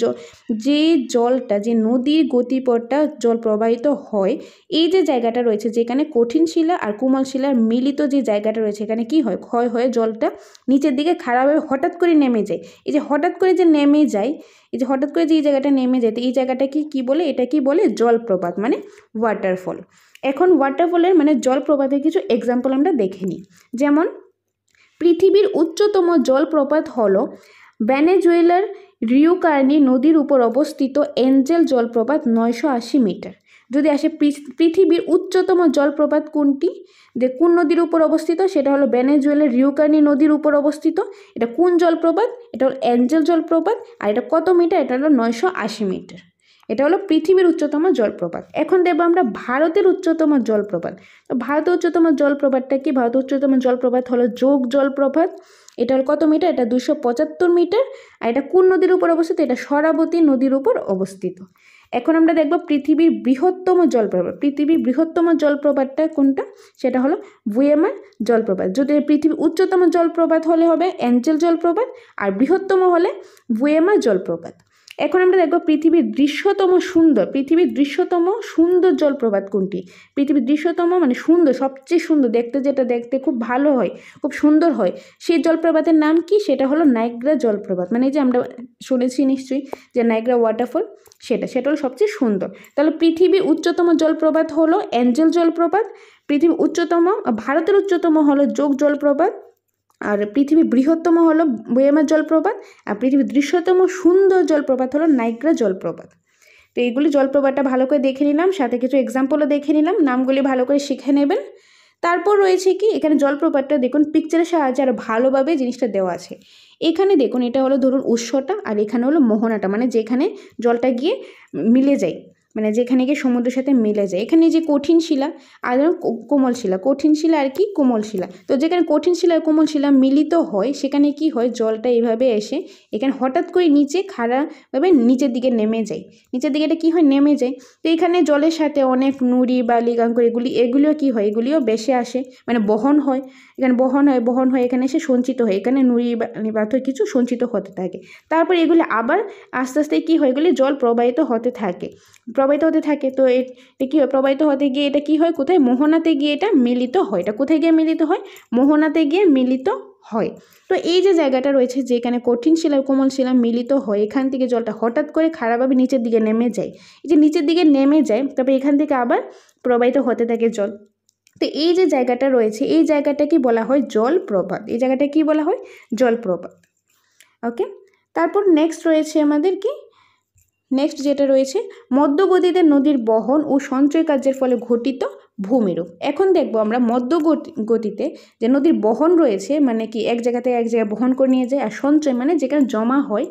যে জলটা যে নদীর গতিপথটা জল প্রবাহিত হয় এই যে জায়গাটা রয়েছে যেখানে কঠিন শিলা আর কোমল শিলার মিলিত যে জায়গাটা রয়েছে এখানে কি হয় ক্ষয় হয়ে জলটা নিচের দিকে খারাপ হয়ে হঠাৎ করে নেমে যায় এই যে হঠাৎ করে যে নেমে যায় এই যে হঠাৎ করে যে এই জায়গাটা নেমে যেতে এই জায়গাটা কি কী বলে এটা কি বলে জলপ্রপাত মানে ওয়াটারফল এখন ওয়াটারফলের মানে জলপ্রপাতের কিছু এক্সাম্পল আমরা দেখে নিই যেমন পৃথিবীর উচ্চতম জলপ্রপাত হল ব্যানেজুয়েলার রিউকার্নি নদীর উপর অবস্থিত এঞ্জেল জলপ্রপাত নয়শো আশি মিটার যদি আসে পৃথিবীর উচ্চতম জলপ্রপাত কোনটি যে কোন নদীর উপর অবস্থিত সেটা হলো বেনেজুয়েলের রিউকানি নদীর উপর অবস্থিত এটা কোন জলপ্রপাত এটা হলো অ্যাঞ্জেল জলপ্রপাত আর এটা কত মিটার এটা হলো নয়শো আশি মিটার এটা হলো পৃথিবীর উচ্চতম জলপ্রপাত এখন দেখবো আমরা ভারতের উচ্চতম জলপ্রপাত তো ভারতের উচ্চতম জলপ্রপাতটা কি ভারতের উচ্চতম জলপ্রপাত হলো যোগ জলপ্রপাত এটা হলো কত মিটার এটা দুশো পঁচাত্তর মিটার আর এটা কোন নদীর উপর অবস্থিত এটা সরাবতী নদীর উপর অবস্থিত এখন আমরা দেখব পৃথিবীর বৃহত্তম জলপ্রপাত পৃথিবীর বৃহত্তম জলপ্রপাতটা কোনটা সেটা হলো ভুয়েমার জলপ্রপাত যদি পৃথিবীর উচ্চতম জলপ্রপাত হলে হবে অ্যাঞ্চেল জলপ্রপাত আর বৃহত্তম হলে ভুয়েমার জলপ্রপাত এখন আমরা দেখব পৃথিবীর দৃশ্যতম সুন্দর পৃথিবীর দৃশ্যতম সুন্দর জলপ্রপাত কোনটি পৃথিবীর দৃশ্যতম মানে সুন্দর সবচেয়ে সুন্দর দেখতে যেটা দেখতে খুব ভালো হয় খুব সুন্দর হয় সেই জলপ্রপাতের নাম কি সেটা হলো নাইগ্রা জলপ্রপাত মানে যে আমরা শুনেছি নিশ্চয়ই যে নাইগ্রা ওয়াটারফল সেটা সেটা হলো সবচেয়ে সুন্দর তাহলে পৃথিবীর উচ্চতম জলপ্রপাত হলো অ্যাঞ্জেল জলপ্রপাত পৃথিবীর উচ্চতম ভারতের উচ্চতম হলো যোগ জলপ্রপাত আর পৃথিবীর বৃহত্তম হলো বয়েমার জলপ্রপাত আর পৃথিবীর দৃশ্যতম সুন্দর জলপ্রপাত হলো নাইগ্রা জলপ্রপাত তো এইগুলি জলপ্রপাতটা ভালো করে দেখে নিলাম সাথে কিছু এক্সাম্পলও দেখে নিলাম নামগুলি ভালো করে শিখে নেবেন তারপর রয়েছে কি এখানে জলপ্রপাতটা দেখুন পিকচারের সাহায্যে আরও ভালোভাবে জিনিসটা দেওয়া আছে এখানে দেখুন এটা হলো ধরুন উৎসটা আর এখানে হলো মোহনাটা মানে যেখানে জলটা গিয়ে মিলে যায় মানে যেখানে গিয়ে সমুদ্রের সাথে মিলে যায় এখানে যে কঠিন শিলা আর কোমল শিলা কঠিন শিলা আর কি কোমল শিলা তো যেখানে কঠিন শিলা আর কোমল শিলা মিলিত হয় সেখানে কি হয় জলটা এইভাবে এসে এখানে হঠাৎ করে নিচে খাড়াভাবে নিচের দিকে নেমে যায় নিচের দিকে এটা কী হয় নেমে যায় তো এখানে জলের সাথে অনেক নুড়ি বালি লিগাঙ্কুর এগুলি এগুলিও কী হয় এগুলিও বেশে আসে মানে বহন হয় এখানে বহন হয় বহন হয়ে এখানে এসে সঞ্চিত হয় এখানে নুড়ি নিবাত কিছু সঞ্চিত হতে থাকে তারপর এগুলি আবার আস্তে আস্তে কী হয় এগুলি জল প্রবাহিত হতে থাকে প্রবাহিত হতে থাকে তো এটা কী হয় প্রবাহিত হতে গিয়ে এটা কি হয় কোথায় মোহনাতে গিয়ে এটা মিলিত হয় এটা কোথায় গিয়ে মিলিত হয় মোহনাতে গিয়ে মিলিত হয় তো এই যে জায়গাটা রয়েছে যেখানে কঠিন শিলা কোমল শিলা মিলিত হয় এখান থেকে জলটা হঠাৎ করে খারাপভাবে নিচের দিকে নেমে যায় এই যে নিচের দিকে নেমে যায় তবে এখান থেকে আবার প্রবাহিত হতে থাকে জল তো এই যে জায়গাটা রয়েছে এই জায়গাটা কি বলা হয় জলপ্রপাত এই জায়গাটা কি বলা হয় জলপ্রপাত ওকে তারপর নেক্সট রয়েছে আমাদের কি নেক্সট যেটা রয়েছে মধ্যগতিতে নদীর বহন ও সঞ্চয় কার্যের ফলে ঘটিত ভূমিরূপ এখন দেখব আমরা মধ্য গতিতে যে নদীর বহন রয়েছে মানে কি এক জায়গা থেকে এক জায়গায় বহন করে নিয়ে যায় আর সঞ্চয় মানে যেখানে জমা হয়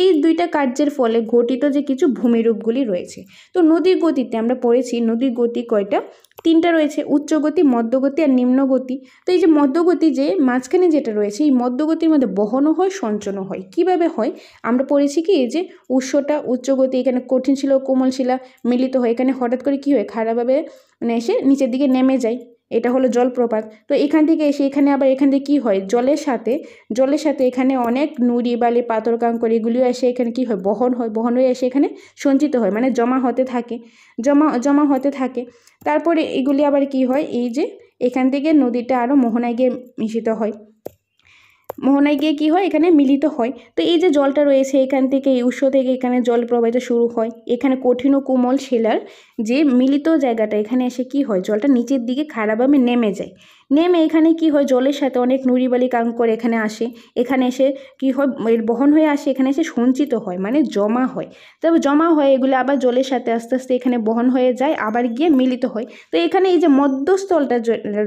এই দুইটা কার্যের ফলে ঘটিত যে কিছু ভূমিরূপগুলি রয়েছে তো নদীর গতিতে আমরা পড়েছি নদীর গতি কয়টা তিনটা রয়েছে উচ্চগতি মধ্যগতি আর নিম্নগতি তো এই যে মধ্যগতি যে মাঝখানে যেটা রয়েছে এই মধ্যগতির মধ্যে বহনও হয় সঞ্চনও হয় কিভাবে হয় আমরা পড়েছি কি যে উৎসটা উচ্চগতি এখানে কঠিন শিলা কোমল শিলা মিলিত হয় এখানে হঠাৎ করে কি হয় খারাপভাবে মানে এসে নিচের দিকে নেমে যায় এটা হলো জলপ্রপাত তো এখান থেকে এসে এখানে আবার এখান থেকে কী হয় জলের সাথে জলের সাথে এখানে অনেক নুড়ি বালি পাথর কাঙ্কর এগুলিও এসে এখানে কী হয় বহন হয় বহন হয়ে এসে এখানে সঞ্চিত হয় মানে জমা হতে থাকে জমা জমা হতে থাকে তারপরে এগুলি আবার কি হয় এই যে এখান থেকে নদীটা আরও মোহনায় গিয়ে মিশিত হয় মোহনায় গিয়ে কি হয় এখানে মিলিত হয় তো এই যে জলটা রয়েছে এখান থেকে এই উৎস থেকে এখানে জল প্রবাহিত শুরু হয় এখানে কঠিন ও কোমল শিলার যে মিলিত জায়গাটা এখানে এসে কি হয় জলটা নিচের দিকে খারাপভাবে নেমে যায় নেমে এখানে কি হয় জলের সাথে অনেক নুড়িবালি কাঙ্কর এখানে আসে এখানে এসে কি হয় এর বহন হয়ে আসে এখানে এসে সঞ্চিত হয় মানে জমা হয় তবে জমা হয় এগুলো আবার জলের সাথে আস্তে আস্তে এখানে বহন হয়ে যায় আবার গিয়ে মিলিত হয় তো এখানে এই যে মধ্যস্থলটা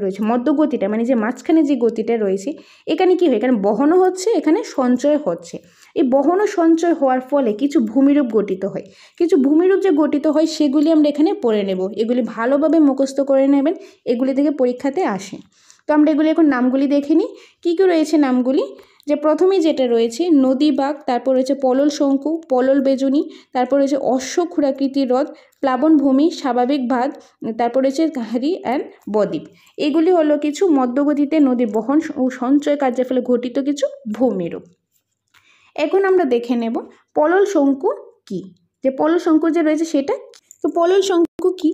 রয়েছে মধ্যগতিটা মানে যে মাঝখানে যে গতিটা রয়েছে এখানে কি হয় এখানে বহনও হচ্ছে এখানে সঞ্চয় হচ্ছে এই বহন সঞ্চয় হওয়ার ফলে কিছু ভূমিরূপ গঠিত হয় কিছু ভূমিরূপ যে গঠিত হয় সেগুলি আমরা এখানে পড়ে নেব এগুলি ভালোভাবে মুখস্থ করে নেবেন এগুলি থেকে পরীক্ষাতে আসে তো আমরা এগুলি এখন নামগুলি দেখে নিই কী কী রয়েছে নামগুলি যে প্রথমেই যেটা রয়েছে নদী বাঘ তারপর রয়েছে পলল শঙ্কু পলল বেজুনি তারপর রয়েছে অশ্ব ক্ষুরাকৃতির হ্রদ প্লাবনভূমি স্বাভাবিক ভাত তারপর রয়েছে কাহারি অ্যান্ড বদ্বীপ এগুলি হলো কিছু মধ্যগতিতে নদী বহন ও সঞ্চয় কার্যের ফলে ঘটিত কিছু ভূমিরূপ এখন আমরা দেখে নেব পলল শঙ্কু কি যে পলল শঙ্কু যে রয়েছে সেটা তো পলল শঙ্কু কি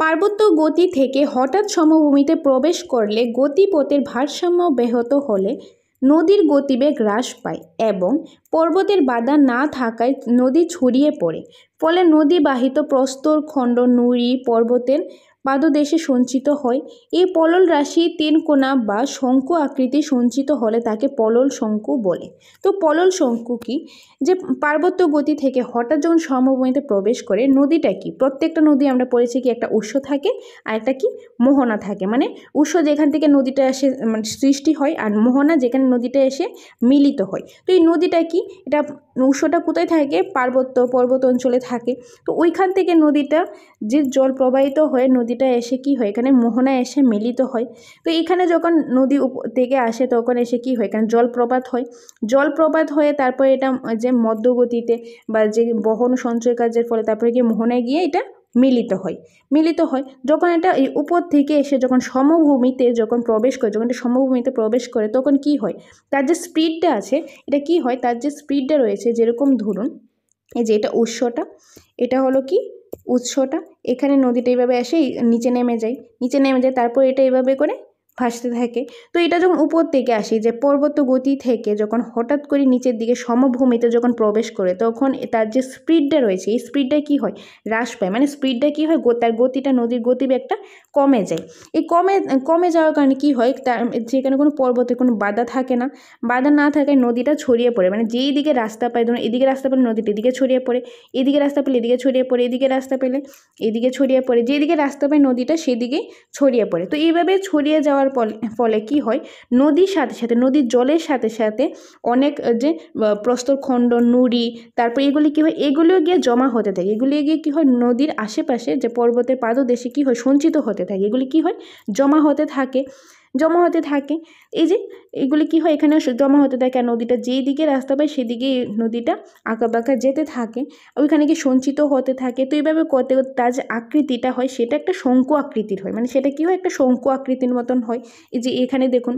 পার্বত্য গতি থেকে হঠাৎ সমভূমিতে প্রবেশ করলে গতিপথের ভারসাম্য ব্যাহত হলে নদীর গতিবেগ হ্রাস পায় এবং পর্বতের বাধা না থাকায় নদী ছড়িয়ে পড়ে ফলে নদী বাহিত প্রস্তর খণ্ড নুড়ি পর্বতের পাদদেশে সঞ্চিত হয় এই পলল রাশি তেনকোনা বা শঙ্কু আকৃতি সঞ্চিত হলে তাকে পলল শঙ্কু বলে তো পলল শঙ্কু কি যে পার্বত্য গতি থেকে হঠাৎ যখন সমভূমিতে প্রবেশ করে নদীটা কি প্রত্যেকটা নদী আমরা পড়েছি কি একটা উৎস থাকে আর একটা কি মোহনা থাকে মানে উৎস যেখান থেকে নদীটা এসে মানে সৃষ্টি হয় আর মোহনা যেখানে নদীটা এসে মিলিত হয় তো এই নদীটা কি এটা উৎসটা কোথায় থাকে পার্বত্য পর্বত অঞ্চলে থাকে তো ওইখান থেকে নদীটা যে জল প্রবাহিত হয়ে নদী নদীটা এসে কি হয় এখানে মোহনা এসে মিলিত হয় তো এখানে যখন নদী থেকে আসে তখন এসে কি হয় এখানে জলপ্রপাত হয় জলপ্রপাত হয়ে তারপরে এটা যে মধ্যগতিতে বা যে বহন সঞ্চয় কাজের ফলে তারপরে গিয়ে মোহনায় গিয়ে এটা মিলিত হয় মিলিত হয় যখন এটা এই উপর থেকে এসে যখন সমভূমিতে যখন প্রবেশ করে যখন এটা সমভূমিতে প্রবেশ করে তখন কি হয় তার যে স্পিডটা আছে এটা কি হয় তার যে স্পিডটা রয়েছে যেরকম ধরুন এই যে এটা উৎসটা এটা হলো কি উৎসটা এখানে নদীটা এইভাবে আসে নিচে নেমে যায় নিচে নেমে যায় তারপর এটা এইভাবে করে ভাসতে থাকে তো এটা যখন উপর থেকে আসে যে পর্বত গতি থেকে যখন হঠাৎ করে নিচের দিকে সমভূমিতে যখন প্রবেশ করে তখন তার যে স্পিডটা রয়েছে এই স্পিডটা কী হয় হ্রাস পায় মানে স্পিডটা কী হয় তার গতিটা নদীর একটা কমে যায় এই কমে কমে যাওয়ার কারণে কি হয় তার সেখানে কোনো পর্বতে কোনো বাধা থাকে না বাধা না থাকায় নদীটা ছড়িয়ে পড়ে মানে যেই দিকে রাস্তা পায় ধরুন এদিকে রাস্তা পেলে নদীটা এদিকে ছড়িয়ে পড়ে এদিকে রাস্তা পেলে এদিকে ছড়িয়ে পড়ে এদিকে রাস্তা পেলে এদিকে ছড়িয়ে পড়ে যেদিকে রাস্তা পায় নদীটা সেদিকেই ছড়িয়ে পড়ে তো এইভাবে ছড়িয়ে যাওয়ার ফলে কি হয় নদীর সাথে সাথে নদীর জলের সাথে সাথে অনেক যে প্রস্তরখণ্ড নুড়ি তারপর এগুলি কী হয় এগুলিও গিয়ে জমা হতে থাকে এগুলি গিয়ে কী হয় নদীর আশেপাশে যে পর্বতের পাদদেশে কী হয় সঞ্চিত হতে থাকে এগুলি কি হয় জমা হতে থাকে জমা হতে থাকে এই যে এগুলি কি হয় এখানে জমা হতে থাকে আর নদীটা যেই দিকে রাস্তা পায় সেদিকে নদীটা বাঁকা যেতে থাকে ওইখানে কি সঞ্চিত হতে থাকে তো এইভাবে কত তার যে আকৃতিটা হয় সেটা একটা শঙ্কু আকৃতির হয় মানে সেটা কি হয় একটা শঙ্কু আকৃতির মতন হয় এই যে এখানে দেখুন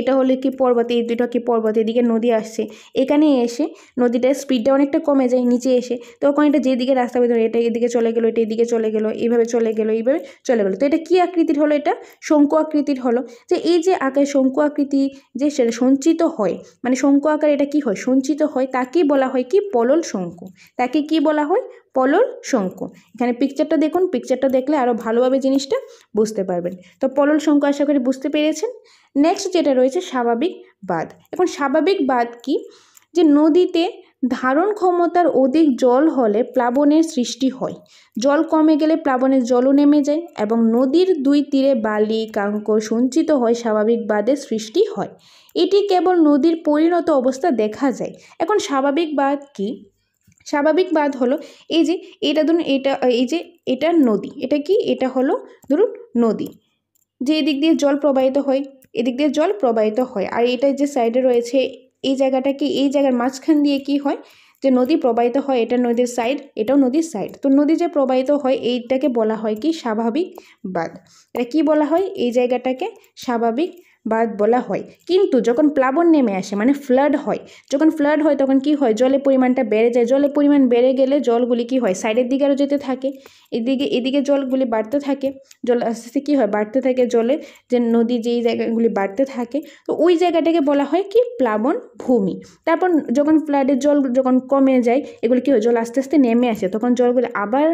এটা হলে কি পর্বত এই দুটো কি পর্বত এদিকে নদী আসছে এখানে এসে নদীটার স্পিডটা অনেকটা কমে যায় নিচে এসে তখন এটা যেদিকে রাস্তা বেরোয় এটা এদিকে চলে গেলো এটা এদিকে চলে গেলো এইভাবে চলে গেলো এইভাবে চলে গেলো তো এটা কি আকৃতির হলো এটা শঙ্কু আকৃতির হলো যে এই যে আকার শঙ্কু আকৃতি যে সেটা সঞ্চিত হয় মানে শঙ্কু আকার এটা কি হয় সঞ্চিত হয় তাকেই বলা হয় কি পলল শঙ্কু তাকে কি বলা হয় পলর শঙ্কু এখানে পিকচারটা দেখুন পিকচারটা দেখলে আরও ভালোভাবে জিনিসটা বুঝতে পারবেন তো পলল শঙ্কু আশা করি বুঝতে পেরেছেন নেক্সট যেটা রয়েছে স্বাভাবিক বাদ এখন স্বাভাবিক বাদ কি যে নদীতে ধারণ ক্ষমতার অধিক জল হলে প্লাবনের সৃষ্টি হয় জল কমে গেলে প্লাবনের জলও নেমে যায় এবং নদীর দুই তীরে বালি কাঙ্কর সঞ্চিত হয় স্বাভাবিক বাদের সৃষ্টি হয় এটি কেবল নদীর পরিণত অবস্থা দেখা যায় এখন স্বাভাবিক বাদ কি স্বাভাবিক বাদ হলো এই যে এটা ধরুন এটা এই যে এটা নদী এটা কি এটা হলো ধরুন নদী যে এদিক দিয়ে জল প্রবাহিত হয় এদিক দিয়ে জল প্রবাহিত হয় আর এটা যে সাইডে রয়েছে এই জায়গাটা কি এই জায়গার মাঝখান দিয়ে কি হয় যে নদী প্রবাহিত হয় এটা নদীর সাইড এটাও নদীর সাইড তো নদী যে প্রবাহিত হয় এইটাকে বলা হয় কি স্বাভাবিক বাঁধ এটা কি বলা হয় এই জায়গাটাকে স্বাভাবিক বাদ বলা হয় কিন্তু যখন প্লাবন নেমে আসে মানে ফ্লাড হয় যখন ফ্লাড হয় তখন কি হয় জলের পরিমাণটা বেড়ে যায় জলের পরিমাণ বেড়ে গেলে জলগুলি কি হয় সাইডের দিকে আরও যেতে থাকে এদিকে এদিকে জলগুলি বাড়তে থাকে জল আস্তে আস্তে কী হয় বাড়তে থাকে জলে যে নদী যেই জায়গাগুলি বাড়তে থাকে তো ওই জায়গাটাকে বলা হয় কি প্লাবন ভূমি তারপর যখন ফ্লাডের জল যখন কমে যায় এগুলি কী হয় জল আস্তে আস্তে নেমে আসে তখন জলগুলি আবার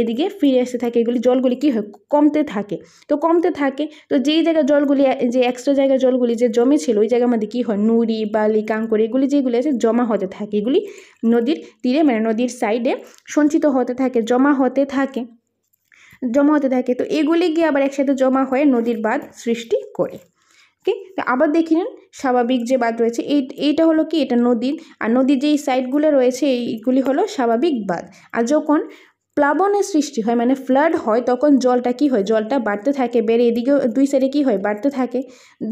এদিকে ফিরে আসতে থাকে এগুলি জলগুলি কী হয় কমতে থাকে তো কমতে থাকে তো যেই জায়গায় জলগুলি যে এক্সট্রা জায়গায় জলগুলি যে জমে ছিল ওই জায়গার মধ্যে কী হয় নুড়ি বালি কাঙ্কর এগুলি যেগুলি আছে জমা হতে থাকে এগুলি নদীর তীরে মানে নদীর সাইডে সঞ্চিত হতে থাকে জমা হতে থাকে জমা হতে থাকে তো এগুলি গিয়ে আবার একসাথে জমা হয়ে নদীর বাঁধ সৃষ্টি করে ওকে তো আবার দেখি নিন স্বাভাবিক যে বাঁধ রয়েছে এই এইটা হলো কি এটা নদীর আর নদীর যেই সাইডগুলো রয়েছে এইগুলি হলো স্বাভাবিক বাঁধ আর যখন প্লাবনের সৃষ্টি হয় মানে ফ্লাড হয় তখন জলটা কি হয় জলটা বাড়তে থাকে বেড়ে এদিকে দুই সাইডে কি হয় বাড়তে থাকে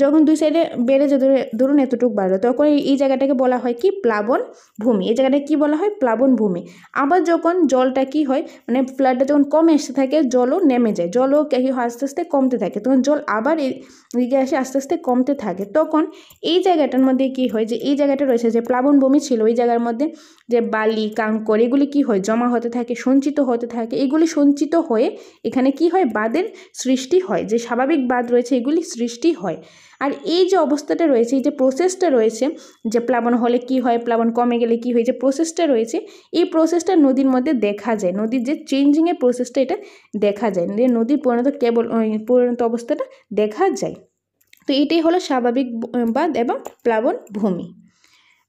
যখন দুই সাইডে বেড়ে যে ধরুন এতটুকু বাড়লো তখন এই জায়গাটাকে বলা হয় কি প্লাবন ভূমি এই জায়গাটা কি বলা হয় প্লাবন ভূমি আবার যখন জলটা কি হয় মানে ফ্লাডটা যখন কমে আসতে থাকে জলও নেমে যায় জলও কি হয় আস্তে আস্তে কমতে থাকে তখন জল আবার এদিকে আসে আস্তে আস্তে কমতে থাকে তখন এই জায়গাটার মধ্যে কি হয় যে এই জায়গাটা রয়েছে যে প্লাবন ভূমি ছিল ওই জায়গার মধ্যে যে বালি কাঙ্কর এগুলি কি হয় জমা হতে থাকে সঞ্চিত হয় হতে থাকে এগুলি সঞ্চিত হয়ে এখানে কি হয় বাদের সৃষ্টি হয় যে স্বাভাবিক বাদ রয়েছে এগুলি সৃষ্টি হয় আর এই যে অবস্থাটা রয়েছে এই যে প্রসেসটা রয়েছে যে প্লাবন হলে কি হয় প্লাবন কমে গেলে কি হয় যে প্রসেসটা রয়েছে এই প্রসেসটা নদীর মধ্যে দেখা যায় নদীর যে চেঞ্জিংয়ের প্রসেসটা এটা দেখা যায় যে নদীর পরিণত কেবল পরিণত অবস্থাটা দেখা যায় তো এটাই হলো স্বাভাবিক বাদ এবং প্লাবন ভূমি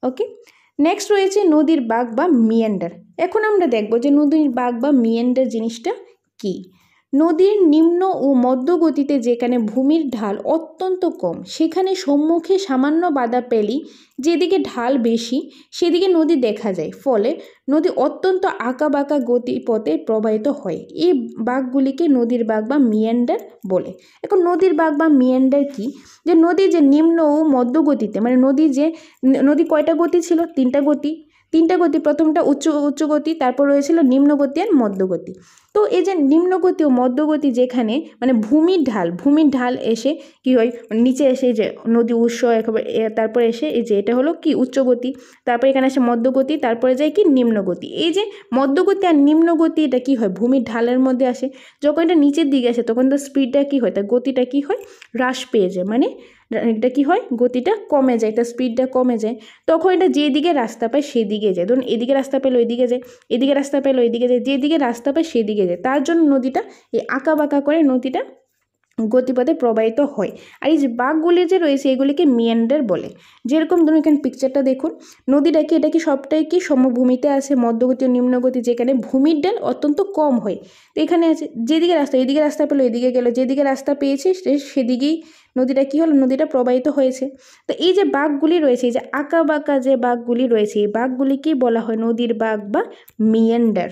ওকে নেক্সট রয়েছে নদীর বাঘ বা মিয়ান্ডার এখন আমরা দেখব যে নদীর বাঘ বা মিয়েন্ডার জিনিসটা কি নদীর নিম্ন ও মধ্য গতিতে যেখানে ভূমির ঢাল অত্যন্ত কম সেখানে সম্মুখে সামান্য বাধা পেলি যেদিকে ঢাল বেশি সেদিকে নদী দেখা যায় ফলে নদী অত্যন্ত আঁকাবাঁকা গতিপথে প্রবাহিত হয় এই বাঘগুলিকে নদীর বাঘ বা মিয়েন্ডার বলে এখন নদীর বাঘ বা মিয়েন্ডার কি যে নদী যে নিম্ন ও মধ্য গতিতে মানে নদী যে নদী কয়টা গতি ছিল তিনটা গতি তিনটা গতি প্রথমটা উচ্চ উচ্চ গতি তারপর রয়েছিল নিম্ন গতি আর মধ্য গতি তো এই যে নিম্নগতি ও মধ্যগতি যেখানে মানে ভূমির ঢাল ভূমির ঢাল এসে কি হয় মানে নিচে এসে যে নদী উৎস একেবারে তারপরে এসে এই যে এটা হলো কি উচ্চগতি তারপরে এখানে আসে মধ্যগতি তারপরে যায় কি নিম্নগতি এই যে মধ্যগতি আর নিম্নগতি এটা কি হয় ভূমির ঢালের মধ্যে আসে যখন এটা নিচের দিকে আসে তখন তো স্পিডটা কি হয় তার গতিটা কি হয় হ্রাস পেয়ে যায় মানে এটা কি হয় গতিটা কমে যায় এটা স্পিডটা কমে যায় তখন এটা যেদিকে রাস্তা পায় সেদিকে যায় ধরুন এদিকে রাস্তা পেলে ওইদিকে যায় এদিকে রাস্তা পেলে ওইদিকে যায় যেদিকে রাস্তা পায় সেদিকে যায় তার জন্য নদীটা এই আঁকা বাঁকা করে নদীটা গতিপথে প্রবাহিত হয় আর এই যে বাঘগুলি যে রয়েছে এগুলিকে মিয়ান্ডার বলে যেরকম ধরুন এখানে পিকচারটা দেখুন নদীটা কি এটা কি সবটাই কি সমভূমিতে আছে মধ্যগতি ও নিম্নগতি যেখানে ভূমির ডাল অত্যন্ত কম হয় তো এখানে আছে যেদিকে রাস্তা এদিকে রাস্তা পেলো এদিকে গেল যেদিকে রাস্তা পেয়েছে সেদিকেই নদীটা কি হলো নদীটা প্রবাহিত হয়েছে তো এই যে বাঘগুলি রয়েছে এই যে আঁকা বাঁকা যে বাঘগুলি রয়েছে এই বাঘগুলিকেই বলা হয় নদীর বাঘ বা মিয়ান্ডার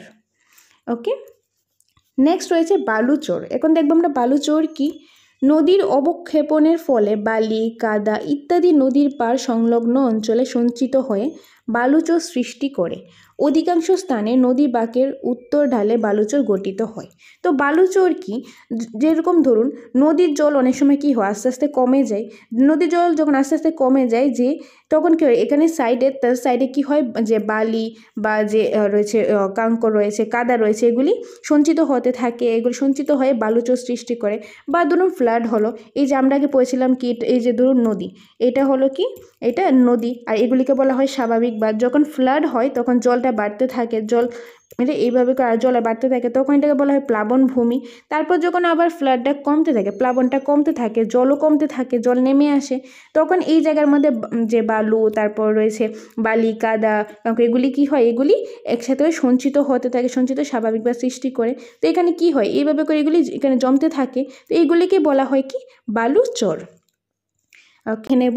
ওকে নেক্সট রয়েছে বালুচর এখন দেখবো আমরা বালুচর কি নদীর অবক্ষেপণের ফলে বালি কাদা ইত্যাদি নদীর পার সংলগ্ন অঞ্চলে সঞ্চিত হয়ে বালুচর সৃষ্টি করে অধিকাংশ স্থানে নদী বাঁকের উত্তর ঢালে বালুচর গঠিত হয় তো বালুচর কি যেরকম ধরুন নদীর জল অনেক সময় কী হয় আস্তে আস্তে কমে যায় নদীর জল যখন আস্তে আস্তে কমে যায় যে তখন কী হয় এখানে সাইডে তার সাইডে কি হয় যে বালি বা যে রয়েছে কাঙ্কর রয়েছে কাদা রয়েছে এগুলি সঞ্চিত হতে থাকে এগুলি সঞ্চিত হয়ে বালুচ সৃষ্টি করে বা ধরুন ফ্লাড হলো এই যে আমরা আগে পড়েছিলাম কি এই যে ধরুন নদী এটা হলো কি এটা নদী আর এগুলিকে বলা হয় স্বাভাবিক বা যখন ফ্লাড হয় তখন জলটা বাড়তে থাকে জল এটা এইভাবে জলে বাড়তে থাকে তখন এটাকে বলা হয় প্লাবন ভূমি তারপর যখন আবার ফ্লাডটা কমতে থাকে প্লাবনটা কমতে থাকে জলও কমতে থাকে জল নেমে আসে তখন এই জায়গার মধ্যে যে বালু তারপর রয়েছে বালি কাদা এগুলি কি হয় এগুলি একসাথে সঞ্চিত হতে থাকে সঞ্চিত স্বাভাবিক বা সৃষ্টি করে তো এখানে কি হয় এইভাবে করে এগুলি এখানে জমতে থাকে তো এইগুলিকে বলা হয় কি বালু চর আঁকে নেব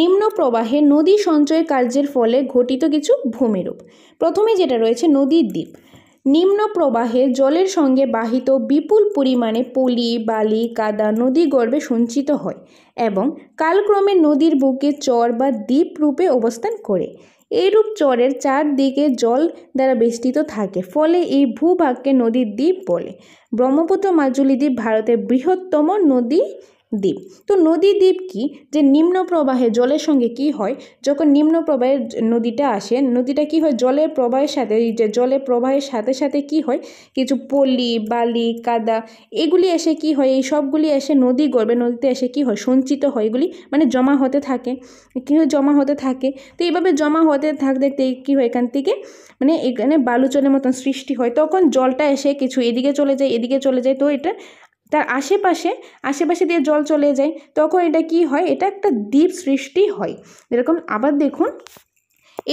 নিম্ন প্রবাহে নদী সঞ্চয় কার্যের ফলে ঘটিত কিছু ভূমিরূপ প্রথমে যেটা রয়েছে নদীর দ্বীপ নিম্ন প্রবাহে জলের সঙ্গে বাহিত বিপুল পরিমাণে পলি বালি কাদা নদী গর্ভে সঞ্চিত হয় এবং কালক্রমে নদীর বুকে চর বা দ্বীপ রূপে অবস্থান করে এইরূপ চরের চারদিকে জল দ্বারা বেষ্টিত থাকে ফলে এই ভূভাগকে নদীর দ্বীপ বলে ব্রহ্মপুত্র মাজুলি দ্বীপ ভারতের বৃহত্তম নদী দ্বীপ তো নদী দ্বীপ কি যে নিম্ন প্রবাহে জলের সঙ্গে কি হয় যখন নিম্ন প্রবাহে নদীটা আসে নদীটা কি হয় জলের প্রবাহের সাথে যে জলের প্রবাহের সাথে সাথে কি হয় কিছু পলি বালি কাদা এগুলি এসে কি হয় এই সবগুলি এসে নদী গর্বে নদীতে এসে কি হয় সঞ্চিত হয় এগুলি মানে জমা হতে থাকে কি জমা হতে থাকে তো এইভাবে জমা হতে দেখতে কী হয় এখান থেকে মানে এখানে বালুচলের মতন সৃষ্টি হয় তখন জলটা এসে কিছু এদিকে চলে যায় এদিকে চলে যায় তো এটা তার আশেপাশে আশেপাশে দিয়ে জল চলে যায় তখন এটা কি হয় এটা একটা দ্বীপ সৃষ্টি হয় যেরকম আবার দেখুন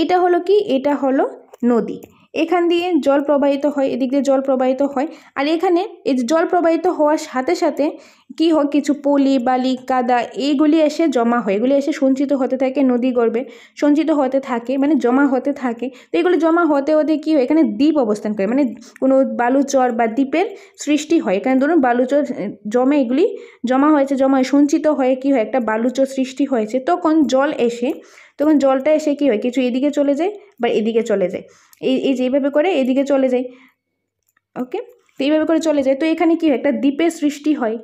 এটা হলো কি এটা হলো নদী এখান দিয়ে জল প্রবাহিত হয় এদিক দিয়ে জল প্রবাহিত হয় আর এখানে এই জল প্রবাহিত হওয়ার সাথে সাথে কি হোক কিছু পলি বালি কাদা এইগুলি এসে জমা হয় এগুলি এসে সঞ্চিত হতে থাকে নদী গর্বে সঞ্চিত হতে থাকে মানে জমা হতে থাকে তো এগুলি জমা হতে হতে কী হয় এখানে দ্বীপ অবস্থান করে মানে কোনো বালুচর বা দ্বীপের সৃষ্টি হয় এখানে ধরুন বালুচর জমে এগুলি জমা হয়েছে জমা সঞ্চিত হয়ে কী হয় একটা বালুচর সৃষ্টি হয়েছে তখন জল এসে তখন জলটা এসে কী হয় কিছু এদিকে চলে যায় বা এদিকে চলে যায় এই এই যেভাবে করে এদিকে চলে যায় ওকে তো এইভাবে করে চলে যায় তো এখানে কি একটা দ্বীপের সৃষ্টি হয়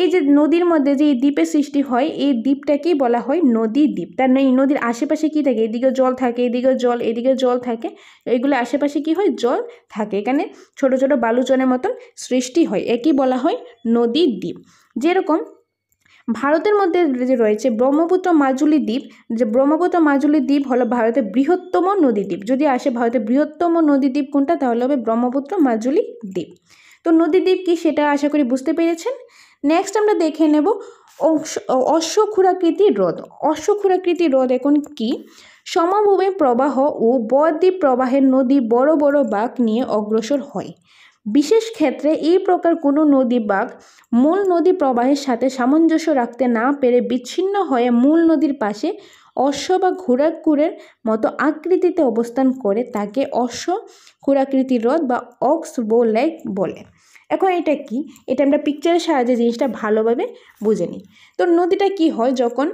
এই যে নদীর মধ্যে যে এই দ্বীপের সৃষ্টি হয় এই দ্বীপটাকেই বলা হয় নদী দ্বীপ তার মানে এই নদীর আশেপাশে কি থাকে এদিকে জল থাকে এদিকে জল এদিকে জল থাকে এইগুলো আশেপাশে কি হয় জল থাকে এখানে ছোট ছোট বালুচনের মতন সৃষ্টি হয় একই বলা হয় নদী দ্বীপ যেরকম ভারতের মধ্যে যে রয়েছে ব্রহ্মপুত্র মাজুলি দ্বীপ যে ব্রহ্মপুত্র মাজুলি দ্বীপ হলো ভারতের বৃহত্তম নদী দ্বীপ যদি আসে ভারতের বৃহত্তম নদী দ্বীপ কোনটা তাহলে হবে ব্রহ্মপুত্র মাজুলি দ্বীপ তো নদীদ্বীপ কি সেটা আশা করি বুঝতে পেরেছেন নেক্সট আমরা দেখে নেব অশ্বক্ষুরাকৃতি হ্রদ অশ্বক্ষুরাকৃতি হ্রদ এখন কি সমভূমি প্রবাহ ও বদ্বীপ প্রবাহের নদী বড় বড় বাঘ নিয়ে অগ্রসর হয় বিশেষ ক্ষেত্রে এই প্রকার কোনো নদী বাঘ মূল নদী প্রবাহের সাথে সামঞ্জস্য রাখতে না পেরে বিচ্ছিন্ন হয়ে মূল নদীর পাশে অশ্ব বা ঘোড়াকুরের মতো আকৃতিতে অবস্থান করে তাকে অশ্ব ঘোড়াকৃতি রথ বা অক্স বো লেগ বলে এখন এটা কি এটা আমরা পিকচারের সাহায্যে জিনিসটা ভালোভাবে বুঝে নিই তো নদীটা কি হয় যখন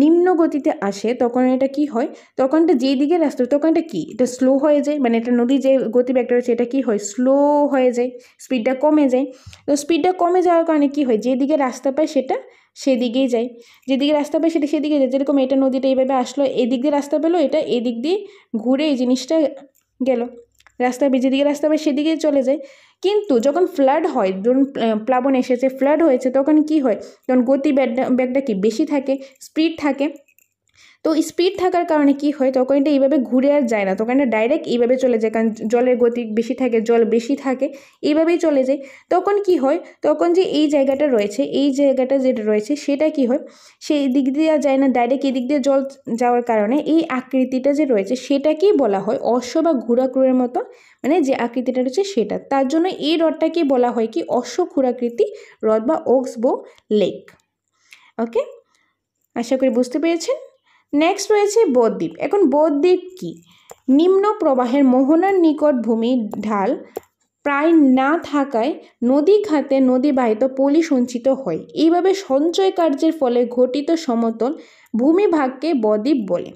নিম্ন গতিতে আসে তখন এটা কি হয় তখন এটা যেই দিকে রাস্তা তখন এটা কী এটা স্লো হয়ে যায় মানে এটা নদী যে গতিবেগটা রয়েছে এটা কি হয় স্লো হয়ে যায় স্পিডটা কমে যায় তো স্পিডটা কমে যাওয়ার কারণে কি হয় যেদিকে রাস্তা পায় সেটা সেদিকেই যায় যেদিকে রাস্তা পায় সেটা সেদিকে যায় যেরকম এটা নদীটা এইভাবে আসলো এদিক দিয়ে রাস্তা পেলো এটা এদিক দিয়ে ঘুরে এই জিনিসটা গেল রাস্তা পেয়ে যেদিকে রাস্তা পায় সেদিকে চলে যায় কিন্তু যখন ফ্লাড হয় ধরুন প্লাবন এসেছে ফ্লাড হয়েছে তখন কি হয় তখন গতি ব্যাগটা ব্যাগটা কি বেশি থাকে স্পিড থাকে তো স্পিড থাকার কারণে কি হয় তরকারিটা এইভাবে ঘুরে আর যায় না তরকারিটা ডাইরেক্ট এইভাবে চলে যায় কারণ জলের গতি বেশি থাকে জল বেশি থাকে এইভাবেই চলে যায় তখন কি হয় তখন যে এই জায়গাটা রয়েছে এই জায়গাটা যেটা রয়েছে সেটা কি হয় সেই দিক দিয়ে যায় না ডাইরেক্ট এদিক দিয়ে জল যাওয়ার কারণে এই আকৃতিটা যে রয়েছে সেটাকেই বলা হয় অশ্ব বা ঘোরাক্রুরের মতো মানে যে আকৃতিটা রয়েছে সেটা তার জন্য এই হ্রদটাকে বলা হয় কি অশ্ব ঘোরাকৃতি হ্রদ বা বো লেক ওকে আশা করি বুঝতে পেরেছেন নেক্সট রয়েছে বদ্বীপ এখন বদ্বীপ কি নিম্ন প্রবাহের মোহনার নিকট ভূমি ঢাল প্রায় না থাকায় নদী খাতে নদীবাহিত পলি সঞ্চিত হয় এইভাবে সঞ্চয় কার্যের ফলে ঘটিত সমতল ভূমিভাগকে বদ্বীপ বলে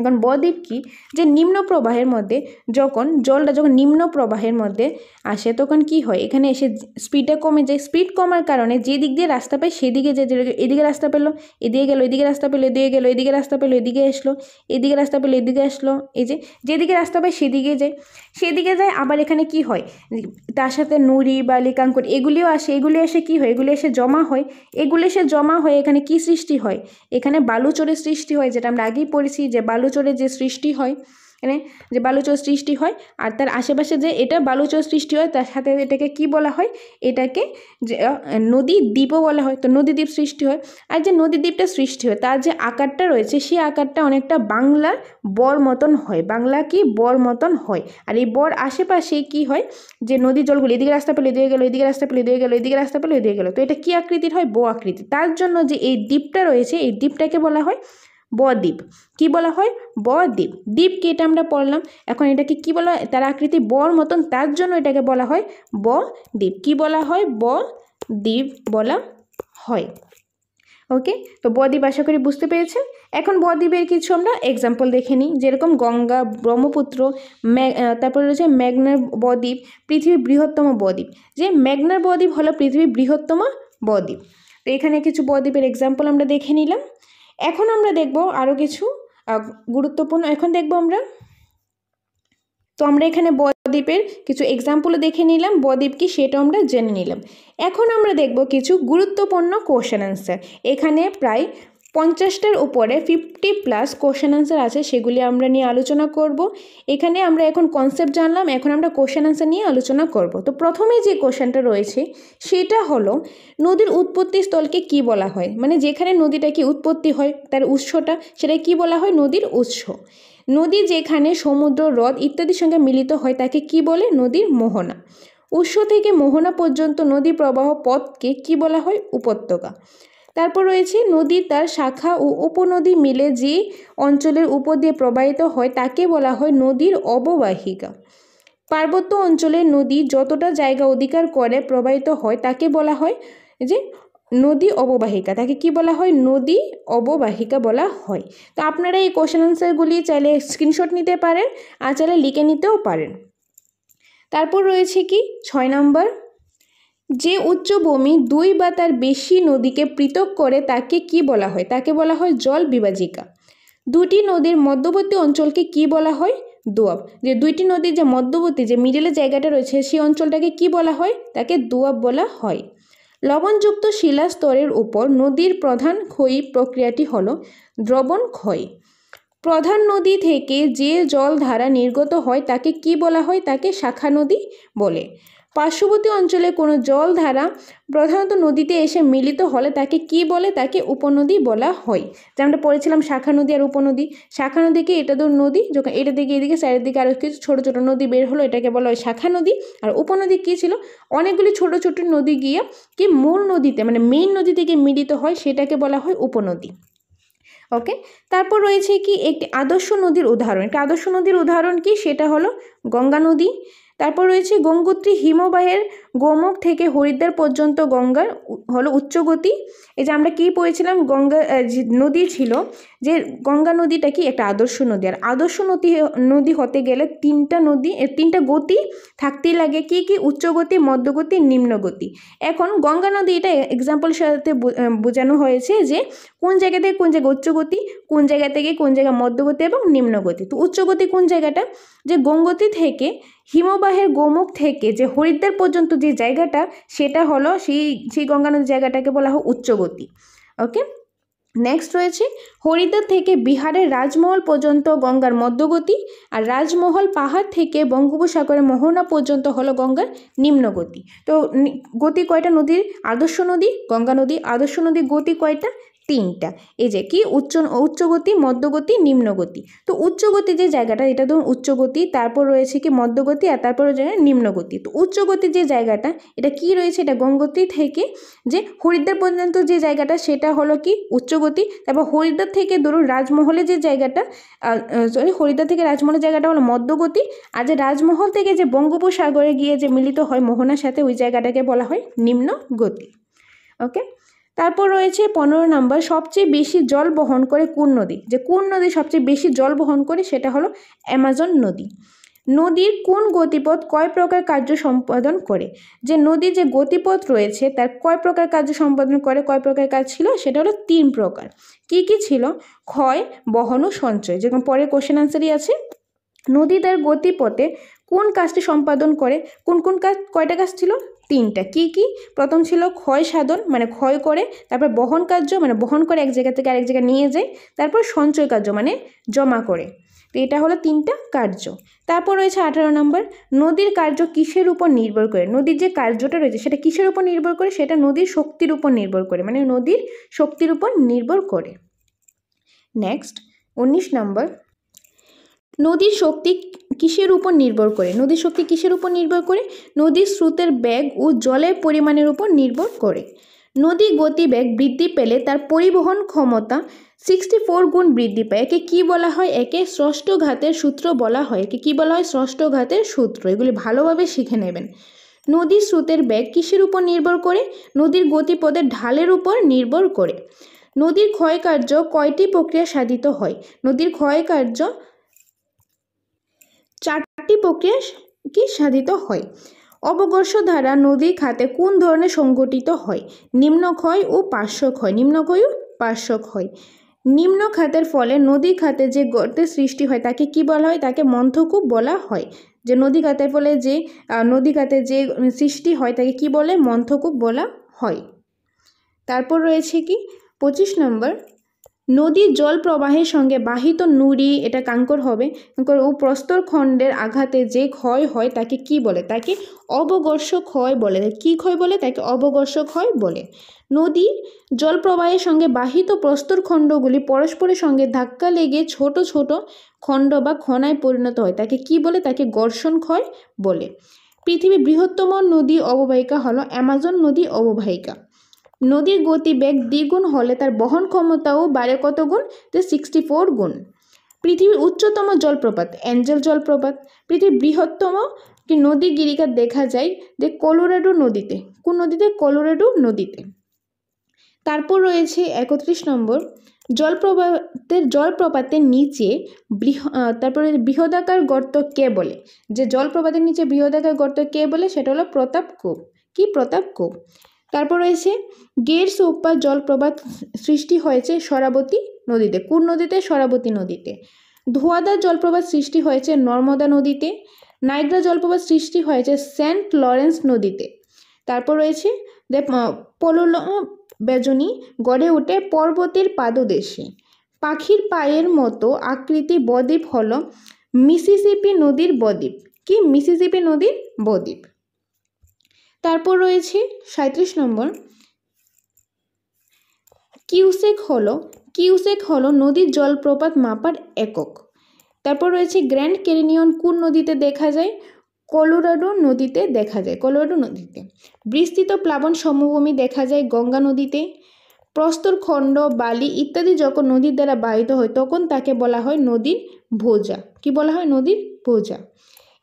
এখন বদ্বীপ কি যে নিম্ন প্রবাহের মধ্যে যখন জলটা যখন নিম্ন প্রবাহের মধ্যে আসে তখন কি হয় এখানে এসে স্পিডটা কমে যায় স্পিড কমার কারণে যে দিক দিয়ে রাস্তা পায় সেদিকে যে এদিকে রাস্তা পেলো এদিকে গেলো এদিকে রাস্তা পেলো এদিকে গেলো এদিকে রাস্তা পেলো এদিকে আসলো এদিকে রাস্তা পেলো এদিকে আসলো এই যে যেদিকে রাস্তা পায় সেদিকে যায় সেদিকে যায় আবার এখানে কি হয় তার সাথে নুড়ি বালি এগুলিও আসে এগুলি এসে কি হয় এগুলি এসে জমা হয় এগুলি এসে জমা হয়ে এখানে কি সৃষ্টি হয় এখানে বালুচরের সৃষ্টি হয় যেটা আমরা আগেই পড়েছি যে বালু বালুচরের যে সৃষ্টি হয় মানে যে বালুচর সৃষ্টি হয় আর তার আশেপাশে যে এটা বালুচর সৃষ্টি হয় তার সাথে এটাকে কি বলা হয় এটাকে যে নদী দ্বীপও বলা হয় তো নদী দ্বীপ সৃষ্টি হয় আর যে নদী দ্বীপটা সৃষ্টি হয় তার যে আকারটা রয়েছে সেই আকারটা অনেকটা বাংলার বর মতন হয় বাংলা কি বর মতন হয় আর এই বর আশেপাশে কি হয় যে নদী জলগুলি এদিকে রাস্তা পেলে দিয়ে গেলো এদিকে রাস্তা পেলে দিয়ে গেলো এদিকে রাস্তা পেলে দিয়ে গেলো তো এটা কি আকৃতির হয় ব আকৃতি তার জন্য যে এই দ্বীপটা রয়েছে এই দ্বীপটাকে বলা হয় বদ্বীপ কি বলা হয় বদ্বীপ দ্বীপকে এটা আমরা পড়লাম এখন এটাকে কি বলা হয় তার আকৃতি বর মতন তার জন্য এটাকে বলা হয় বদ্বীপ কি বলা হয় বদ্বীপ বলা হয় ওকে তো বদ্বীপ আশা করি বুঝতে পেরেছেন এখন বদ্বীপের কিছু আমরা এক্সাম্পল দেখে নিই যেরকম গঙ্গা ব্রহ্মপুত্র তারপরে রয়েছে ম্যাগনার বদ্বীপ পৃথিবীর বৃহত্তম বদ্বীপ যে ম্যাগনার বদ্বীপ হলো পৃথিবীর বৃহত্তম বদ্বীপ তো এখানে কিছু বদ্বীপের এক্সাম্পল আমরা দেখে নিলাম এখন আমরা দেখব আরও কিছু গুরুত্বপূর্ণ এখন দেখব আমরা তো আমরা এখানে বদ্বীপের কিছু এক্সাম্পলও দেখে নিলাম বদ্বীপ কি সেটা আমরা জেনে নিলাম এখন আমরা দেখব কিছু গুরুত্বপূর্ণ কোশ্চেন অ্যান্সার এখানে প্রায় পঞ্চাশটার উপরে ফিফটি প্লাস কোশ্চেন অ্যান্সার আছে সেগুলি আমরা নিয়ে আলোচনা করব এখানে আমরা এখন কনসেপ্ট জানলাম এখন আমরা কোশ্চেন অ্যান্সার নিয়ে আলোচনা করব তো প্রথমে যে কোশ্চেনটা রয়েছে সেটা হলো নদীর উৎপত্তি স্থলকে কি বলা হয় মানে যেখানে নদীটা কি উৎপত্তি হয় তার উৎসটা সেটা কি বলা হয় নদীর উৎস নদী যেখানে সমুদ্র হ্রদ ইত্যাদির সঙ্গে মিলিত হয় তাকে কি বলে নদীর মোহনা উৎস থেকে মোহনা পর্যন্ত নদী প্রবাহ পথকে কি বলা হয় উপত্যকা তারপর রয়েছে নদী তার শাখা ও উপনদী মিলে যে অঞ্চলের উপর দিয়ে প্রবাহিত হয় তাকে বলা হয় নদীর অববাহিকা পার্বত্য অঞ্চলে নদী যতটা জায়গা অধিকার করে প্রবাহিত হয় তাকে বলা হয় যে নদী অববাহিকা তাকে কি বলা হয় নদী অববাহিকা বলা হয় তো আপনারা এই কোশ্চেন আনসারগুলি চাইলে স্ক্রিনশট নিতে পারেন আর চাইলে লিখে নিতেও পারেন তারপর রয়েছে কি ছয় নম্বর যে উচ্চভূমি দুই বা তার বেশি নদীকে পৃথক করে তাকে কি বলা হয় তাকে বলা হয় জল বিভাজিকা দুটি নদীর মধ্যবর্তী অঞ্চলকে কি বলা হয় দোয়াব যে দুইটি নদীর যে মধ্যবর্তী যে মিডিলে জায়গাটা রয়েছে সেই অঞ্চলটাকে কি বলা হয় তাকে দোয়াব বলা হয় লবণযুক্ত শিলা স্তরের উপর নদীর প্রধান ক্ষয়ী প্রক্রিয়াটি হল দ্রবণ ক্ষয় প্রধান নদী থেকে যে জলধারা নির্গত হয় তাকে কি বলা হয় তাকে শাখা নদী বলে পার্শ্ববর্তী অঞ্চলে কোনো জলধারা প্রধানত নদীতে এসে মিলিত হলে তাকে কি বলে তাকে উপনদী বলা হয় আমরা পড়েছিলাম শাখা নদী আর উপনদী শাখা নদীকে এটা তো নদী যখন এটা থেকে এদিকে চারের দিকে আরও কিছু ছোটো ছোটো নদী বের হলো এটাকে বলা হয় শাখা নদী আর উপনদী কী ছিল অনেকগুলি ছোট ছোট নদী গিয়ে কি মূল নদীতে মানে মেইন নদী থেকে মিলিত হয় সেটাকে বলা হয় উপনদী ওকে তারপর রয়েছে কি একটি আদর্শ নদীর উদাহরণ একটি আদর্শ নদীর উদাহরণ কি সেটা হলো গঙ্গা নদী তারপর রয়েছে গঙ্গোত্রী হিমবাহের গোমক থেকে হরিদ্বার পর্যন্ত গঙ্গার হলো উচ্চগতি এই যে আমরা কী পড়েছিলাম গঙ্গা নদী ছিল যে গঙ্গা নদীটা কি একটা আদর্শ নদী আর আদর্শ নদী নদী হতে গেলে তিনটা নদী তিনটা গতি থাকতেই লাগে কি কি উচ্চগতি মধ্যগতি নিম্নগতি এখন গঙ্গা নদী এটা এক্সাম্পল সাথে বোঝানো হয়েছে যে কোন জায়গা থেকে কোন জায়গা উচ্চগতি কোন জায়গা থেকে কোন জায়গা মধ্যগতি এবং নিম্নগতি তো উচ্চগতি কোন জায়গাটা যে গঙ্গতি থেকে হিমবাহের গোমুখ থেকে যে হরিদ্বার পর্যন্ত যে জায়গাটা সেটা হলো সেই সেই গঙ্গা নদীর জায়গাটাকে বলা হয় উচ্চগতি ওকে নেক্সট রয়েছে হরিদ্বার থেকে বিহারের রাজমহল পর্যন্ত গঙ্গার মধ্যগতি আর রাজমহল পাহাড় থেকে বঙ্গোপসাগরের মোহনা পর্যন্ত হলো গঙ্গার নিম্নগতি তো গতি কয়টা নদীর আদর্শ নদী গঙ্গা নদী আদর্শ নদীর গতি কয়টা তিনটা এই যে কি উচ্চ উচ্চগতি মধ্যগতি নিম্নগতি তো উচ্চগতি যে জায়গাটা এটা ধরুন উচ্চগতি তারপর রয়েছে কি মধ্যগতি আর তারপর রয়েছে নিম্নগতি তো উচ্চগতি যে জায়গাটা এটা কি রয়েছে এটা গঙ্গতি থেকে যে হরিদ্বার পর্যন্ত যে জায়গাটা সেটা হলো কি উচ্চগতি তারপর হরিদ্বার থেকে ধরুন রাজমহলে যে জায়গাটা সরি হরিদ্বার থেকে রাজমহলের জায়গাটা হলো মধ্যগতি আর যে রাজমহল থেকে যে বঙ্গোপসাগরে গিয়ে যে মিলিত হয় মোহনার সাথে ওই জায়গাটাকে বলা হয় নিম্নগতি ওকে তারপর রয়েছে পনেরো নম্বর সবচেয়ে বেশি জল বহন করে কোন নদী যে কোন নদী সবচেয়ে বেশি জল বহন করে সেটা হলো অ্যামাজন নদী নদীর কোন গতিপথ কয় প্রকার কার্য সম্পাদন করে যে নদী যে গতিপথ রয়েছে তার কয় প্রকার কার্য সম্পাদন করে কয় প্রকার কাজ ছিল সেটা হলো তিন প্রকার কি কি ছিল ক্ষয় বহন ও সঞ্চয় যেরকম পরে কোশ্চেন আনসারই আছে নদী তার গতিপথে কোন কাজটি সম্পাদন করে কোন কোন কাজ কয়টা কাজ ছিল তিনটা কি কি প্রথম ছিল ক্ষয় সাধন মানে ক্ষয় করে তারপর বহন কার্য মানে বহন করে এক জায়গা থেকে আরেক জায়গায় নিয়ে যায় তারপর সঞ্চয় কার্য মানে জমা করে তো এটা হলো তিনটা কার্য তারপর রয়েছে আঠারো নম্বর নদীর কার্য কিসের উপর নির্ভর করে নদীর যে কার্যটা রয়েছে সেটা কিসের উপর নির্ভর করে সেটা নদীর শক্তির উপর নির্ভর করে মানে নদীর শক্তির উপর নির্ভর করে নেক্সট উনিশ নম্বর নদীর শক্তি কিসের উপর নির্ভর করে নদীর শক্তি কিসের উপর নির্ভর করে নদীর স্রোতের বেগ ও জলের পরিমাণের উপর নির্ভর করে নদী গতিবেগ বৃদ্ধি পেলে তার পরিবহন ক্ষমতা সিক্সটি ফোর গুণ বৃদ্ধি পায় একে কী বলা হয় একে ষষ্ঠঘাতের সূত্র বলা হয় একে কী বলা হয় ষষ্ঠঘাতের সূত্র এগুলি ভালোভাবে শিখে নেবেন নদীর স্রোতের বেগ কিসের উপর নির্ভর করে নদীর গতিপদের ঢালের উপর নির্ভর করে নদীর ক্ষয়কার্য কয়টি প্রক্রিয়া সাধিত হয় নদীর ক্ষয়কার্য চারটি প্রক্রিয়া কি সাধিত হয় অবকর্ষ ধারা নদী খাতে কোন ধরনের সংগঠিত হয় নিম্নক্ষয় ও পার্শ্বক্ষয় নিম্নক্ষয় ও পার্শ্বক্ষয় নিম্ন খাতের ফলে নদী খাতে যে গর্তের সৃষ্টি হয় তাকে কি বলা হয় তাকে মন্থকূপ বলা হয় যে নদী খাতের ফলে যে নদী খাতে যে সৃষ্টি হয় তাকে কি বলে মন্থকূপ বলা হয় তারপর রয়েছে কি পঁচিশ নম্বর নদীর জল প্রবাহের সঙ্গে বাহিত নুড়ি এটা কাঙ্কর হবে কাঙ্কর ও প্রস্তর খণ্ডের আঘাতে যে ক্ষয় হয় তাকে কি বলে তাকে অবগর্ষ ক্ষয় বলে কি ক্ষয় বলে তাকে অবগর্ষ ক্ষয় বলে নদী জল প্রবাহের সঙ্গে বাহিত প্রস্তর খণ্ডগুলি পরস্পরের সঙ্গে ধাক্কা লেগে ছোট ছোট খণ্ড বা খনায় পরিণত হয় তাকে কি বলে তাকে ঘর্ষণ ক্ষয় বলে পৃথিবীর বৃহত্তম নদী অববাহিকা হলো অ্যামাজন নদী অববাহিকা নদীর গতিবেগ দ্বিগুণ হলে তার বহন ক্ষমতাও বাড়ে কত গুণ যে সিক্সটি ফোর গুণ পৃথিবীর উচ্চতম জলপ্রপাত অ্যাঞ্জেল জলপ্রপাত পৃথিবীর বৃহত্তম কি নদী গিরিকা দেখা যায় যে কলোরাডো নদীতে কোন নদীতে কলোরাডো নদীতে তারপর রয়েছে একত্রিশ নম্বর জলপ্রপাতের জলপ্রপাতের নিচে বৃহ তারপরে বৃহদাকার গর্ত কে বলে যে জলপ্রপাতের নিচে বৃহদাকার গর্ত কে বলে সেটা হলো প্রতাপ কূপ কি প্রতাপ কূপ তারপর রয়েছে গেরস উপা জলপ্রপাত সৃষ্টি হয়েছে সরাবতী নদীতে কোন নদীতে সরাবতী নদীতে ধোয়াদার জলপ্রপাত সৃষ্টি হয়েছে নর্মদা নদীতে নাইগ্রা জলপ্রপাত সৃষ্টি হয়েছে সেন্ট লরেন্স নদীতে তারপর রয়েছে পলল বেজনী গড়ে ওঠে পর্বতের পাদদেশে পাখির পায়ের মতো আকৃতি বদ্বীপ হল মিসিসিপি নদীর বদ্বীপ কি মিসিসিপি নদীর বদ্বীপ তারপর রয়েছে সাঁত্রিশ নম্বর কিউসেক হলো কিউসেক হলো নদীর জলপ্রপাত মাপার একক তারপর রয়েছে গ্র্যান্ড ক্যারিনিয়ন কোন নদীতে দেখা যায় কলোরাডো নদীতে দেখা যায় কলোরাডো নদীতে বিস্তৃত প্লাবন সমভূমি দেখা যায় গঙ্গা নদীতে প্রস্তর খণ্ড বালি ইত্যাদি যখন নদীর দ্বারা বাহিত হয় তখন তাকে বলা হয় নদীর ভোজা কি বলা হয় নদীর ভোজা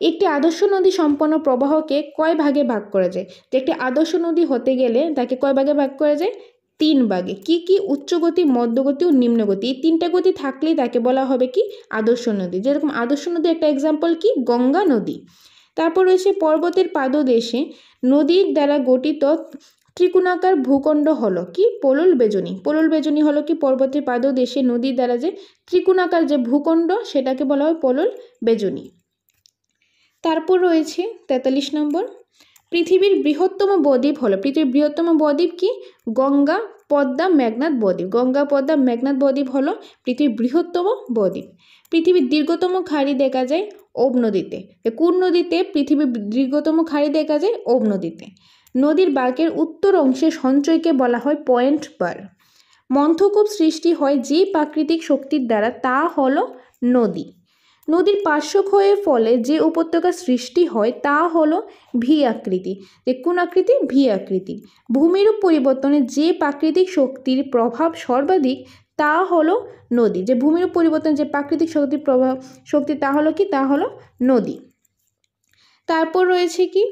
একটি আদর্শ নদী সম্পন্ন প্রবাহকে কয় ভাগে ভাগ করা যায় যে একটি আদর্শ নদী হতে গেলে তাকে কয় ভাগে ভাগ করা যায় তিন ভাগে কি কি উচ্চগতি মধ্যগতি ও নিম্নগতি এই তিনটা গতি থাকলেই তাকে বলা হবে কি আদর্শ নদী যেরকম আদর্শ নদী একটা এক্সাম্পল কি গঙ্গা নদী তারপর রয়েছে পর্বতের পাদদেশে নদীর দ্বারা গঠিত ত্রিকোণাকার ভূখণ্ড হলো কি পলুল বেজনী পলল বেজনী হলো কি পর্বতের পাদদেশে নদীর দ্বারা যে ত্রিকোণাকার যে ভূখণ্ড সেটাকে বলা হয় পলল বেজনী তারপর রয়েছে ৪৩ নম্বর পৃথিবীর বৃহত্তম বদ্বীপ হলো পৃথিবীর বৃহত্তম বদ্বীপ কি গঙ্গা পদ্মা মেঘনাথ বদ্বীপ গঙ্গা পদ্মা মেঘনাথ বদ্বীপ হলো পৃথিবীর বৃহত্তম বদ্বীপ পৃথিবীর দীর্ঘতম খাড়ি দেখা যায় ওব নদীতে কোন নদীতে পৃথিবীর দীর্ঘতম খাড়ি দেখা যায় ওব নদীতে নদীর বাঘের উত্তর অংশে সঞ্চয়কে বলা হয় পয়েন্ট বার মন্থকূপ সৃষ্টি হয় যে প্রাকৃতিক শক্তির দ্বারা তা হলো নদী নদীর ক্ষয়ের ফলে যে উপত্যকা সৃষ্টি হয় তা হলো ভি আকৃতি যে কোন আকৃতি ভি আকৃতি ভূমিরূপ পরিবর্তনে যে প্রাকৃতিক শক্তির প্রভাব সর্বাধিক তা হলো নদী যে ভূমিরূপ পরিবর্তন যে প্রাকৃতিক শক্তির প্রভাব শক্তি তা হলো কি তা হলো নদী তারপর রয়েছে কি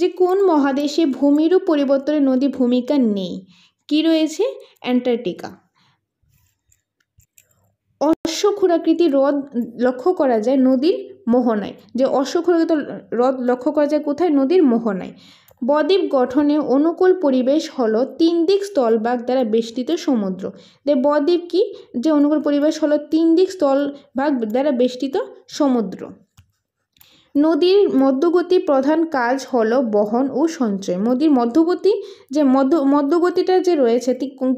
যে কোন মহাদেশে ভূমিরূপ পরিবর্তনে নদী ভূমিকা নেই কি রয়েছে অ্যান্টার্কটিকা অশ্বক্ষুরাকৃতি হ্রদ লক্ষ্য করা যায় নদীর মোহনায় যে অশ্বক্ষুরাকৃত হ্রদ লক্ষ্য করা যায় কোথায় নদীর মোহনায় বদ্বীপ গঠনে অনুকূল পরিবেশ হলো তিন দিক স্থলভাগ দ্বারা বেষ্টিত সমুদ্র দে বদ্বীপ কি যে অনুকূল পরিবেশ হলো তিন দিক স্থলভাগ দ্বারা বেষ্টিত সমুদ্র নদীর মধ্যগতি প্রধান কাজ হলো বহন ও সঞ্চয় নদীর মধ্যগতি যে মধ্য মধ্যগতিটা যে রয়েছে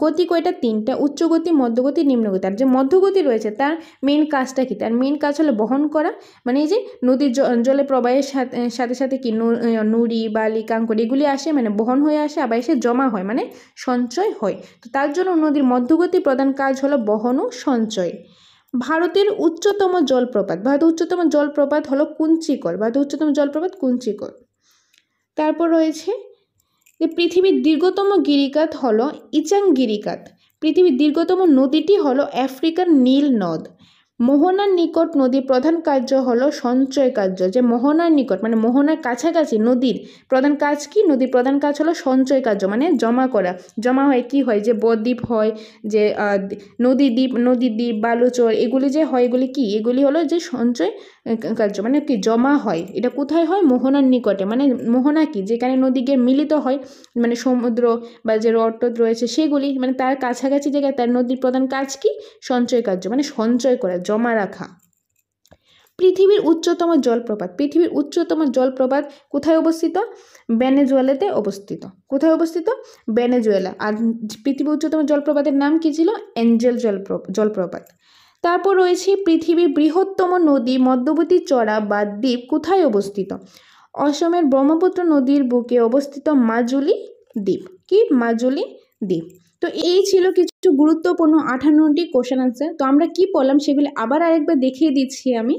গতি কয়টা তিনটা উচ্চগতি মধ্যগতি নিম্নগতি আর যে মধ্যগতি রয়েছে তার মেন কাজটা কী তার মেন কাজ হলো বহন করা মানে এই যে নদীর জলে প্রবাহের সাথে সাথে কি নুড়ি বালি কাঙ্কর এগুলি আসে মানে বহন হয়ে আসে আবার এসে জমা হয় মানে সঞ্চয় হয় তো তার জন্য নদীর মধ্যগতি প্রধান কাজ হলো বহন ও সঞ্চয় ভারতের উচ্চতম জলপ্রপাত ভারতের উচ্চতম জলপ্রপাত হলো কুঞ্চিকর ভারতের উচ্চতম জলপ্রপাত কুঞ্চিকর তারপর রয়েছে যে পৃথিবীর দীর্ঘতম গিরিকাত হলো ইচাং গিরিকাত পৃথিবীর দীর্ঘতম নদীটি হলো আফ্রিকার নীল নদ মোহনার নিকট নদীর প্রধান কার্য হলো সঞ্চয় কার্য যে মোহনার নিকট মানে মোহনার কাছাকাছি নদীর প্রধান কাজ কি নদীর প্রধান কাজ হলো সঞ্চয় কার্য মানে জমা করা জমা হয় কি হয় যে বদ্বীপ হয় যে নদী দ্বীপ নদী দ্বীপ বালুচর এগুলি যে হয় এগুলি কি এগুলি হলো যে সঞ্চয় কার্য মানে কি জমা হয় এটা কোথায় হয় মোহনার নিকটে মানে মোহনা কি যেখানে নদী গিয়ে মিলিত হয় মানে সমুদ্র বা যে রড রয়েছে সেগুলি মানে তার কাছাকাছি জায়গায় তার নদীর প্রধান কাজ কি সঞ্চয় কার্য মানে সঞ্চয় করা জমা রাখা পৃথিবীর উচ্চতম জলপ্রপাত পৃথিবীর উচ্চতম জলপ্রপাত কোথায় অবস্থিত ভেনেজুয়েলাতে অবস্থিত কোথায় অবস্থিত ভেনেজুয়েলা আর পৃথিবীর উচ্চতম জলপ্রপাতের নাম কী ছিল অ্যাঞ্জেল জলপ্রপাত জলপ্রপাত তারপর রয়েছে পৃথিবীর বৃহত্তম নদী মধ্যবতী চড়া বা দ্বীপ কোথায় অবস্থিত অসমের ব্রহ্মপুত্র নদীর বুকে অবস্থিত মাজুলি দ্বীপ কি মাজুলি দ্বীপ তো এই ছিল কিছু গুরুত্বপূর্ণ আঠান্নটি কোশ্চেন আনসার তো আমরা কি পড়লাম সেগুলি আবার আরেকবার দেখিয়ে দিচ্ছি আমি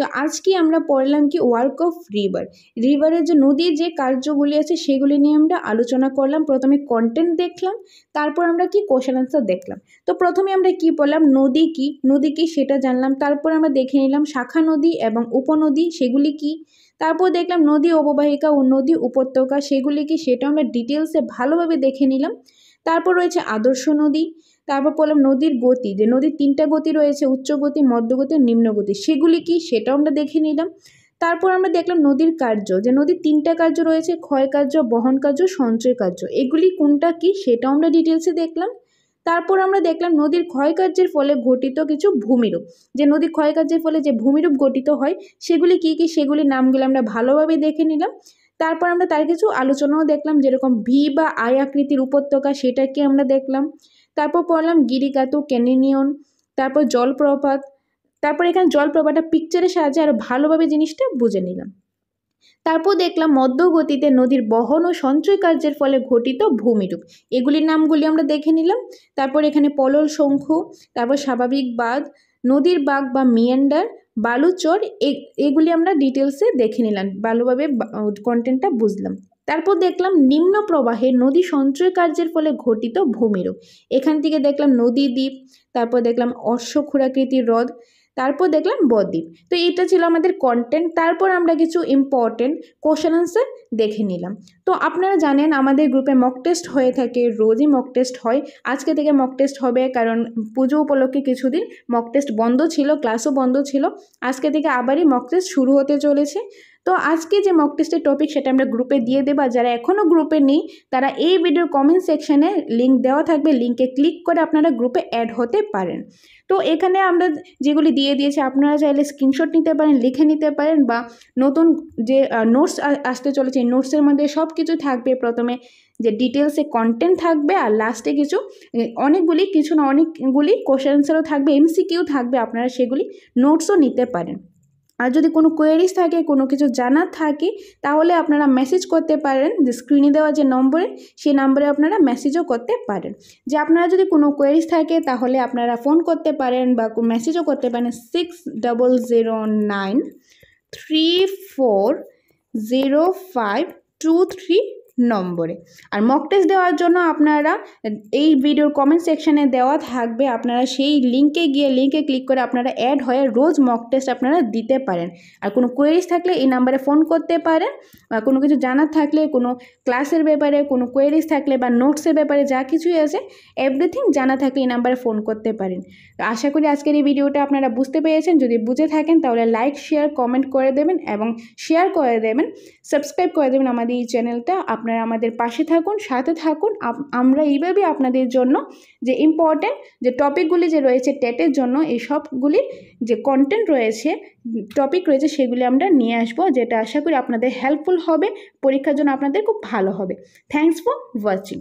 তো আজকে আমরা পড়লাম কি ওয়ার্ক অফ রিভার রিভারের যে নদীর যে কার্যগুলি আছে সেগুলি নিয়ে আমরা আলোচনা করলাম প্রথমে কন্টেন্ট দেখলাম তারপর আমরা কি কোশ্চেন আনসার দেখলাম তো প্রথমে আমরা কি বললাম নদী কি নদী কি সেটা জানলাম তারপর আমরা দেখে নিলাম শাখা নদী এবং উপনদী সেগুলি কি তারপর দেখলাম নদী অববাহিকা ও নদী উপত্যকা সেগুলি কি সেটা আমরা ডিটেলসে ভালোভাবে দেখে নিলাম তারপর রয়েছে আদর্শ নদী তারপর বললাম নদীর গতি যে নদীর তিনটা গতি রয়েছে উচ্চ গতি মধ্যগতি নিম্ন গতি সেগুলি কি সেটাও আমরা দেখে নিলাম তারপর আমরা দেখলাম নদীর কার্য যে নদীর তিনটা কার্য রয়েছে ক্ষয় কার্য বহন কার্য সঞ্চয় কার্য এগুলি কোনটা কি সেটাও আমরা ডিটেলসে দেখলাম তারপর আমরা দেখলাম নদীর ক্ষয়কার্যের ফলে ঘটিত কিছু ভূমিরূপ যে নদীর ক্ষয়কার্যের ফলে যে ভূমিরূপ গঠিত হয় সেগুলি কি কি সেগুলি নামগুলো আমরা ভালোভাবে দেখে নিলাম তারপর আমরা তার কিছু আলোচনাও দেখলাম যেরকম ভি বা আয় আকৃতির উপত্যকা সেটাকে আমরা দেখলাম তারপর পড়লাম গিরিকাতু ক্যানিনিয়ন তারপর জলপ্রপাত তারপর এখানে জলপ্রপাতটা পিকচারের সাহায্যে আরও ভালোভাবে জিনিসটা বুঝে নিলাম তারপর দেখলাম মধ্যগতিতে নদীর বহন ও সঞ্চয় কার্যের ফলে ঘটিত ভূমিরূপ এগুলির নামগুলি আমরা দেখে নিলাম তারপর এখানে পলল শঙ্খু তারপর স্বাভাবিক বাঁধ নদীর বাঘ বা মিয়ান্ডার বালুচর এগুলি আমরা ডিটেলসে দেখে নিলাম ভালোভাবে কন্টেন্টটা বুঝলাম তারপর দেখলাম নিম্ন প্রবাহে নদী সঞ্চয় কার্যের ফলে ঘটিত ভূমিরূপ এখান থেকে দেখলাম নদী দ্বীপ তারপর দেখলাম অশ্বক্ষুরাকৃতির হ্রদ তারপর দেখলাম বদ্বীপ তো এটা ছিল আমাদের কন্টেন্ট তারপর আমরা কিছু ইম্পর্টেন্ট কোশ্চেন আনসার দেখে নিলাম তো আপনারা জানেন আমাদের গ্রুপে মক টেস্ট হয়ে থাকে রোজই মক টেস্ট হয় আজকে থেকে মক টেস্ট হবে কারণ পুজো উপলক্ষে কিছুদিন মক টেস্ট বন্ধ ছিল ক্লাসও বন্ধ ছিল আজকে থেকে আবারই মক টেস্ট শুরু হতে চলেছে তো আজকে যে মক টেস্টের টপিক সেটা আমরা গ্রুপে দিয়ে দেবা যারা এখনও গ্রুপে নেই তারা এই ভিডিওর কমেন্ট সেকশানে লিঙ্ক দেওয়া থাকবে লিঙ্কে ক্লিক করে আপনারা গ্রুপে অ্যাড হতে পারেন তো এখানে আমরা যেগুলি দিয়ে দিয়েছি আপনারা চাইলে স্ক্রিনশট নিতে পারেন লিখে নিতে পারেন বা নতুন যে নোটস আসতে চলেছে নোটসের মধ্যে সব কিছু থাকবে প্রথমে যে ডিটেলসে কন্টেন্ট থাকবে আর লাস্টে কিছু অনেকগুলি কিছু না অনেকগুলি কোশ্চেন্সেরও থাকবে কিউ থাকবে আপনারা সেগুলি নোটসও নিতে পারেন আর যদি কোনো কোয়েরিজ থাকে কোনো কিছু জানার থাকে তাহলে আপনারা মেসেজ করতে পারেন যে স্ক্রিনে দেওয়া যে নম্বরে সেই নম্বরে আপনারা মেসেজও করতে পারেন যে আপনারা যদি কোনো কোয়েরিজ থাকে তাহলে আপনারা ফোন করতে পারেন বা মেসেজও করতে পারেন six double zero nine three four zero five two three নম্বরে আর মক টেস্ট দেওয়ার জন্য আপনারা এই ভিডিওর কমেন্ট সেকশানে দেওয়া থাকবে আপনারা সেই লিঙ্কে গিয়ে লিঙ্কে ক্লিক করে আপনারা অ্যাড হয়ে রোজ মক টেস্ট আপনারা দিতে পারেন আর কোনো কোয়েরিজ থাকলে এই নাম্বারে ফোন করতে পারেন বা কোনো কিছু জানার থাকলে কোনো ক্লাসের ব্যাপারে কোনো কোয়েরিজ থাকলে বা নোটসের ব্যাপারে যা কিছুই আছে এভরিথিং জানা থাকলে এই নাম্বারে ফোন করতে পারেন আশা করি আজকের এই ভিডিওটা আপনারা বুঝতে পেরেছেন যদি বুঝে থাকেন তাহলে লাইক শেয়ার কমেন্ট করে দেবেন এবং শেয়ার করে দেবেন সাবস্ক্রাইব করে দেবেন আমাদের এই চ্যানেলটা আপনার আপনারা আমাদের পাশে থাকুন সাথে থাকুন আমরা এইভাবে আপনাদের জন্য যে ইম্পর্ট্যান্ট যে টপিকগুলি যে রয়েছে টেটের জন্য এই সবগুলির যে কন্টেন্ট রয়েছে টপিক রয়েছে সেগুলি আমরা নিয়ে আসবো যেটা আশা করি আপনাদের হেল্পফুল হবে পরীক্ষার জন্য আপনাদের খুব ভালো হবে থ্যাংকস ফর ওয়াচিং